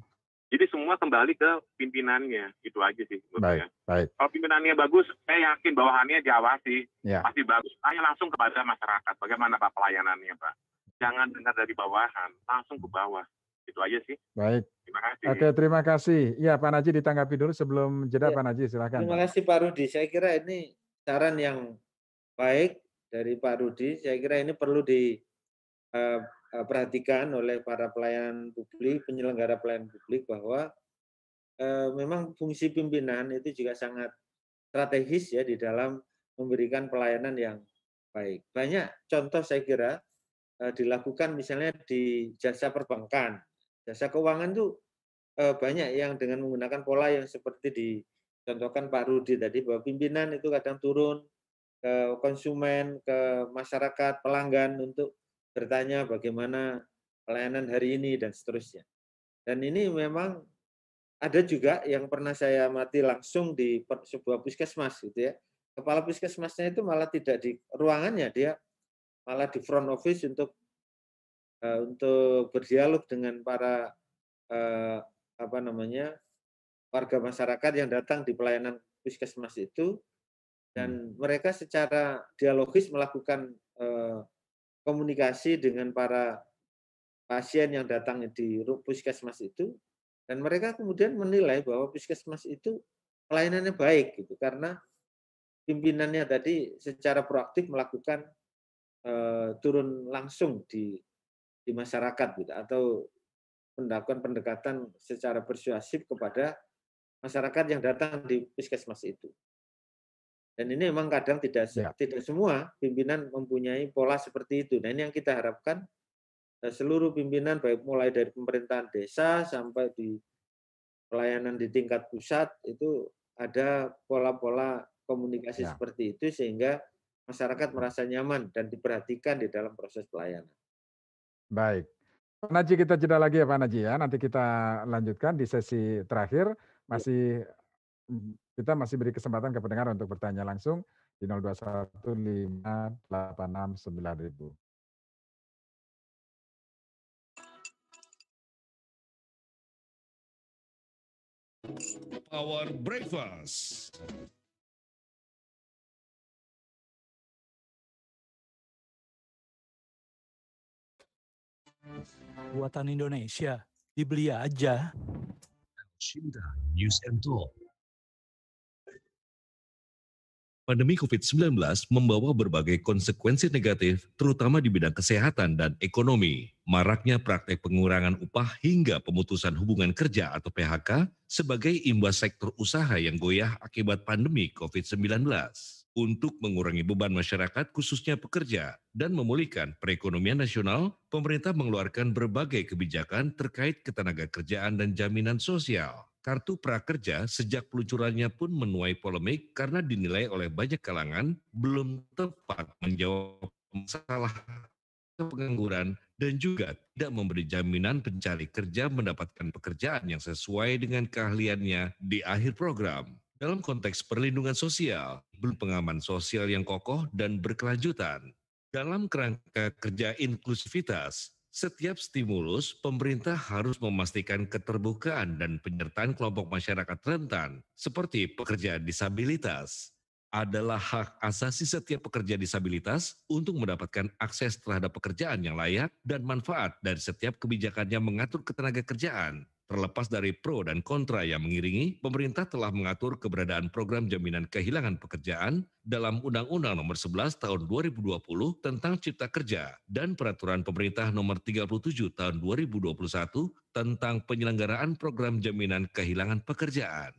Jadi semua kembali ke pimpinannya, itu aja sih. Baik, baik. Kalau pimpinannya bagus, saya yakin bawahannya diawasi, ya. pasti bagus. Tanya langsung kepada masyarakat, bagaimana pak pelayanannya pak. Jangan dengar dari bawahan, langsung ke bawah. Itu aja sih. Baik. Terima kasih. Oke, terima kasih. Ya, Pak Naji ditanggapi dulu sebelum jeda ya. Pak Naji, silakan. Terima kasih Pak Rudi. Saya kira ini saran yang baik dari Pak Rudi. Saya kira ini perlu di uh, Eh, perhatikan oleh para pelayan publik, penyelenggara pelayan publik bahwa eh, memang fungsi pimpinan itu juga sangat strategis ya di dalam memberikan pelayanan yang baik. Banyak contoh saya kira eh, dilakukan misalnya di jasa perbankan, jasa keuangan itu banyak yang dengan menggunakan pola yang seperti dicontohkan Pak Rudi tadi bahwa pimpinan itu kadang turun ke konsumen, ke masyarakat, pelanggan untuk bertanya bagaimana pelayanan hari ini dan seterusnya. Dan ini memang ada juga yang pernah saya mati langsung di sebuah puskesmas gitu ya. Kepala puskesmasnya itu malah tidak di ruangannya, dia malah di front office untuk uh, untuk berdialog dengan para uh, apa namanya warga masyarakat yang datang di pelayanan puskesmas itu dan hmm. mereka secara dialogis melakukan uh, komunikasi dengan para pasien yang datang di puskesmas itu dan mereka kemudian menilai bahwa puskesmas itu pelayanannya baik gitu karena pimpinannya tadi secara proaktif melakukan eh, turun langsung di di masyarakat gitu atau melakukan pendekatan secara persuasif kepada masyarakat yang datang di puskesmas itu. Dan ini memang kadang tidak ya. tidak semua pimpinan mempunyai pola seperti itu. Nah ini yang kita harapkan eh, seluruh pimpinan baik mulai dari pemerintahan desa sampai di pelayanan di tingkat pusat itu ada pola-pola komunikasi ya. seperti itu sehingga masyarakat merasa nyaman dan diperhatikan di dalam proses pelayanan. Baik. Pak Naji kita jeda lagi ya Pak Naji ya. Nanti kita lanjutkan di sesi terakhir ya. masih Mhm. Kita masih beri kesempatan ke pendengar untuk bertanya langsung di 0215869000. 586 Power Breakfast. Buatan Indonesia, dibeli aja. Cinta News and Talk. Pandemi COVID-19 membawa berbagai konsekuensi negatif, terutama di bidang kesehatan dan ekonomi. Maraknya praktek pengurangan upah hingga pemutusan hubungan kerja atau PHK sebagai imbas sektor usaha yang goyah akibat pandemi COVID-19 untuk mengurangi beban masyarakat khususnya pekerja dan memulihkan perekonomian nasional, pemerintah mengeluarkan berbagai kebijakan terkait ketenaga kerjaan dan jaminan sosial. Kartu prakerja sejak peluncurannya pun menuai polemik karena dinilai oleh banyak kalangan belum tepat menjawab masalah pengangguran dan juga tidak memberi jaminan pencari kerja mendapatkan pekerjaan yang sesuai dengan keahliannya di akhir program. Dalam konteks perlindungan sosial, belum pengaman sosial yang kokoh dan berkelanjutan. Dalam kerangka kerja inklusivitas, setiap stimulus, pemerintah harus memastikan keterbukaan dan penyertaan kelompok masyarakat rentan, seperti pekerja disabilitas. Adalah hak asasi setiap pekerja disabilitas untuk mendapatkan akses terhadap pekerjaan yang layak dan manfaat dari setiap kebijakannya mengatur ketenaga kerjaan, Terlepas dari pro dan kontra yang mengiringi, pemerintah telah mengatur keberadaan program jaminan kehilangan pekerjaan dalam Undang-Undang Nomor 11 Tahun 2020 tentang Cipta Kerja dan Peraturan Pemerintah Nomor 37 Tahun 2021 tentang penyelenggaraan program jaminan kehilangan pekerjaan.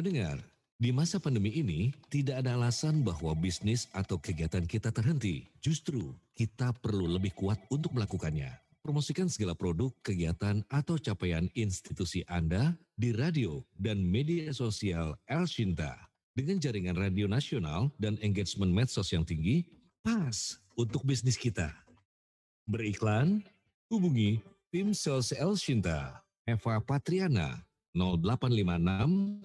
Pendengar, di masa pandemi ini, tidak ada alasan bahwa bisnis atau kegiatan kita terhenti. Justru, kita perlu lebih kuat untuk melakukannya. Promosikan segala produk, kegiatan, atau capaian institusi Anda di radio dan media sosial El Shinta. Dengan jaringan radio nasional dan engagement medsos yang tinggi, pas untuk bisnis kita. Beriklan, hubungi tim sales El Shinta, Eva Patriana, 0856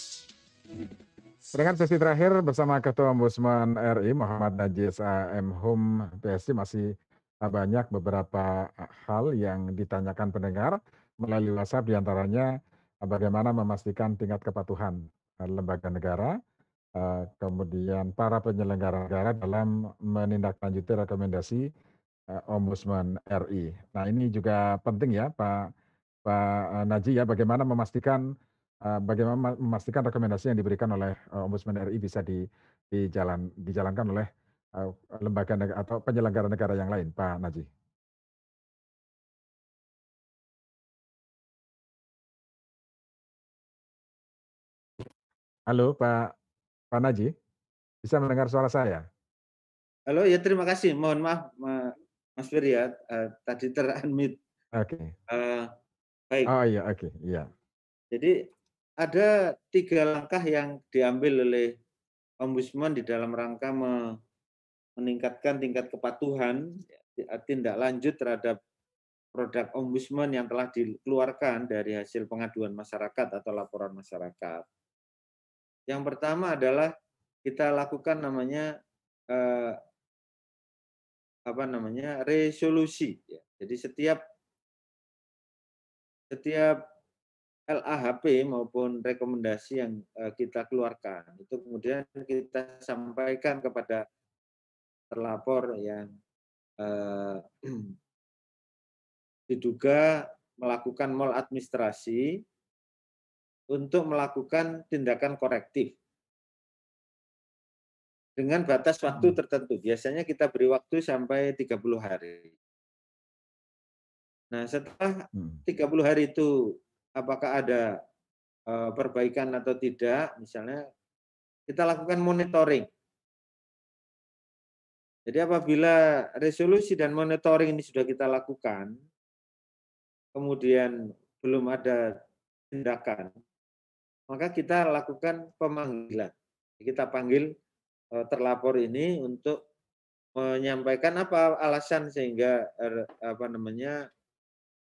Dengan sesi terakhir bersama Ketua Ombudsman RI Muhammad Najis AM Hum PSC masih banyak beberapa hal yang ditanyakan pendengar melalui WhatsApp diantaranya bagaimana memastikan tingkat kepatuhan lembaga negara, eh, kemudian para penyelenggara negara dalam menindaklanjuti rekomendasi eh, Ombudsman RI. Nah ini juga penting ya Pak Pak ya bagaimana memastikan Eh, bagaimana memastikan rekomendasi yang diberikan oleh eh, Ombudsman RI bisa di, dijalan, dijalankan oleh eh, lembaga negara, atau penyelenggara negara yang lain, Pak Najib? Halo Pak Pak Naji, bisa mendengar suara saya? Halo ya terima kasih. Mohon maaf Mas Fir ya uh, tadi terunmute. Oke. Okay. Uh, baik. Oh iya oke okay. iya. Jadi ada tiga langkah yang diambil oleh ombudsman di dalam rangka meningkatkan tingkat kepatuhan ya, tindak lanjut terhadap produk ombudsman yang telah dikeluarkan dari hasil pengaduan masyarakat atau laporan masyarakat. Yang pertama adalah kita lakukan namanya eh, apa namanya resolusi. Ya. Jadi setiap setiap LAHP maupun rekomendasi yang eh, kita keluarkan itu kemudian kita sampaikan kepada terlapor yang eh, (clears throat) diduga melakukan mal administrasi untuk melakukan tindakan korektif dengan batas waktu hmm. tertentu. Biasanya kita beri waktu sampai 30 hari. Nah, setelah 30 hmm. hari itu apakah ada eh, perbaikan atau tidak, misalnya kita lakukan monitoring. Jadi apabila resolusi dan monitoring ini sudah kita lakukan, kemudian belum ada tindakan, maka kita lakukan pemanggilan. Kita panggil eh, terlapor ini untuk menyampaikan apa alasan sehingga er, apa namanya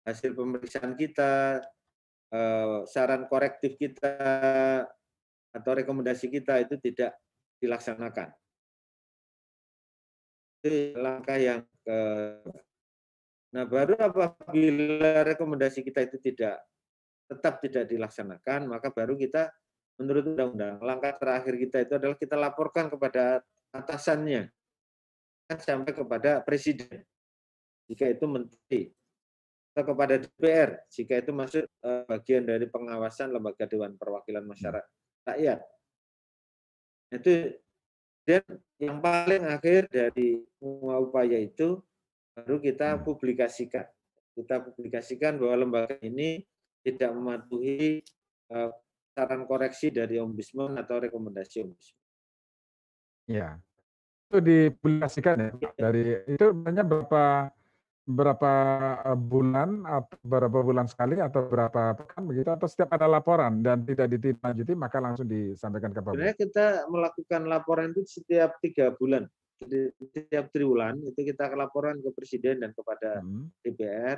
hasil pemeriksaan kita Eh, saran korektif kita atau rekomendasi kita itu tidak dilaksanakan. Itu langkah yang ke Nah, baru apabila rekomendasi kita itu tidak tetap tidak dilaksanakan, maka baru kita menurut undang-undang langkah terakhir kita itu adalah kita laporkan kepada atasannya sampai kepada presiden jika itu menteri kepada DPR jika itu masuk eh, bagian dari pengawasan lembaga Dewan Perwakilan Masyarakat Rakyat. Itu dan yang paling akhir dari semua upaya itu baru kita publikasikan. Kita publikasikan bahwa lembaga ini tidak mematuhi eh, saran koreksi dari ombudsman atau rekomendasi ombudsman. Ya, itu dipublikasikan ya, dari itu banyak berapa berapa eh, bulan atau berapa bulan sekali atau berapa pekan begitu atau setiap ada laporan dan tidak ditindaklanjuti maka langsung disampaikan ke Bapak. Sebenarnya kita melakukan laporan itu setiap tiga bulan, setiap triwulan itu kita laporan ke presiden dan kepada hmm. DPR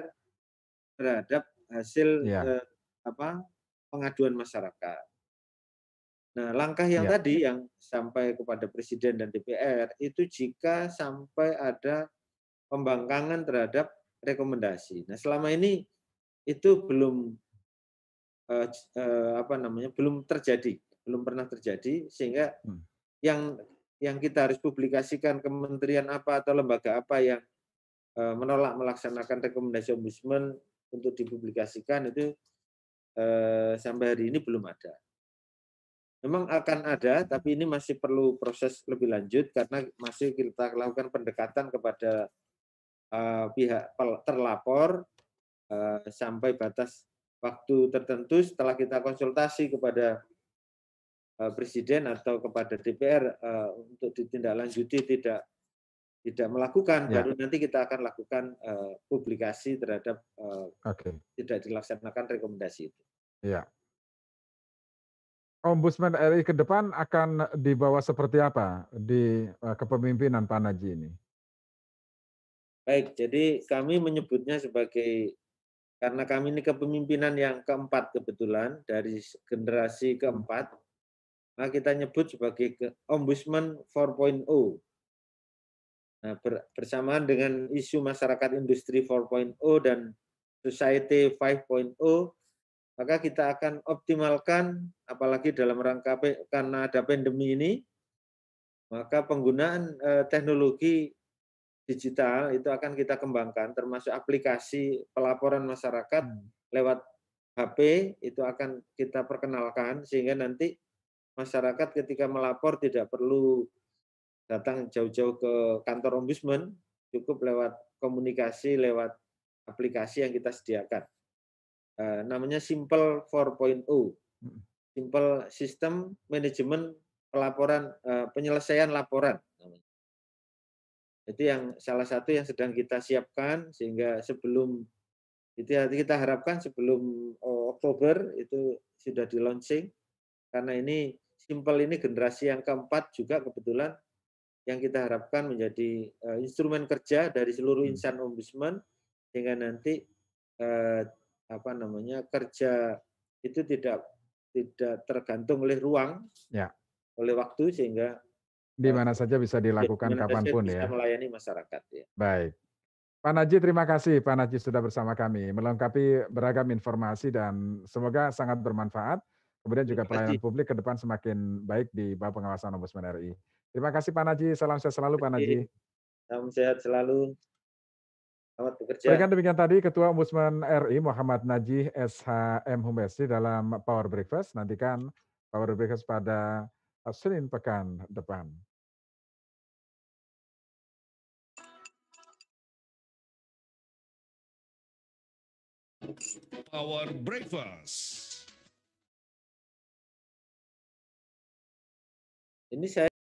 terhadap hasil ya. eh, apa pengaduan masyarakat. Nah, langkah yang ya. tadi yang sampai kepada presiden dan DPR itu jika sampai ada pembangkangan terhadap rekomendasi. Nah, selama ini itu belum eh, eh, apa namanya? belum terjadi, belum pernah terjadi sehingga hmm. yang yang kita harus publikasikan kementerian apa atau lembaga apa yang eh, menolak melaksanakan rekomendasi ombudsman untuk dipublikasikan itu sampai hari ini belum ada. Memang akan ada, tapi ini masih perlu proses lebih lanjut karena masih kita lakukan pendekatan kepada Eh, pihak terlapor eh, sampai batas waktu tertentu setelah kita konsultasi kepada eh, presiden atau kepada DPR untuk ditindaklanjuti tidak tidak melakukan ya. baru nanti kita akan lakukan publikasi terhadap okay. tidak dilaksanakan rekomendasi itu. Ya. Ombudsman RI ke depan akan dibawa seperti apa di kepemimpinan Pak Naji ini? Baik, jadi kami menyebutnya sebagai karena kami ini kepemimpinan yang keempat kebetulan dari generasi keempat, maka kita nyebut sebagai Ombudsman 4.0. Nah, bersamaan dengan isu masyarakat industri 4.0 dan society 5.0, maka kita akan optimalkan apalagi dalam rangka karena ada pandemi ini, maka penggunaan eh, teknologi digital itu akan kita kembangkan termasuk aplikasi pelaporan masyarakat hmm. lewat HP itu akan kita perkenalkan sehingga nanti masyarakat ketika melapor tidak perlu datang jauh-jauh ke kantor ombudsman cukup lewat komunikasi lewat aplikasi yang kita sediakan eh, namanya Simple 4.0 hmm. Simple System management Pelaporan eh, Penyelesaian Laporan namanya itu yang salah satu yang sedang kita siapkan sehingga sebelum itu kita harapkan sebelum eh, Oktober itu sudah di launching karena ini simple ini generasi yang keempat juga kebetulan yang kita harapkan menjadi eh, instrumen kerja dari seluruh hmm. insan ombudsman sehingga nanti eh, apa namanya kerja itu tidak tidak tergantung oleh ruang ya. oleh waktu sehingga di mana saja bisa dilakukan di kapanpun bisa ya. melayani masyarakat ya. Baik. Pak Najib terima kasih Pak Najib sudah bersama kami melengkapi beragam informasi dan semoga sangat bermanfaat. Kemudian juga pelayanan publik ke depan semakin baik di bawah pengawasan Ombudsman RI. Terima kasih Pak Najib, salam sehat selalu Pak Najib. Salam sehat selalu. Selamat bekerja. Berikan demikian tadi Ketua Ombudsman RI Muhammad Najih SHM Humesi dalam Power Breakfast. Nantikan Power Breakfast pada Ah, Senin pekan depan. Our breakfast. Ini saya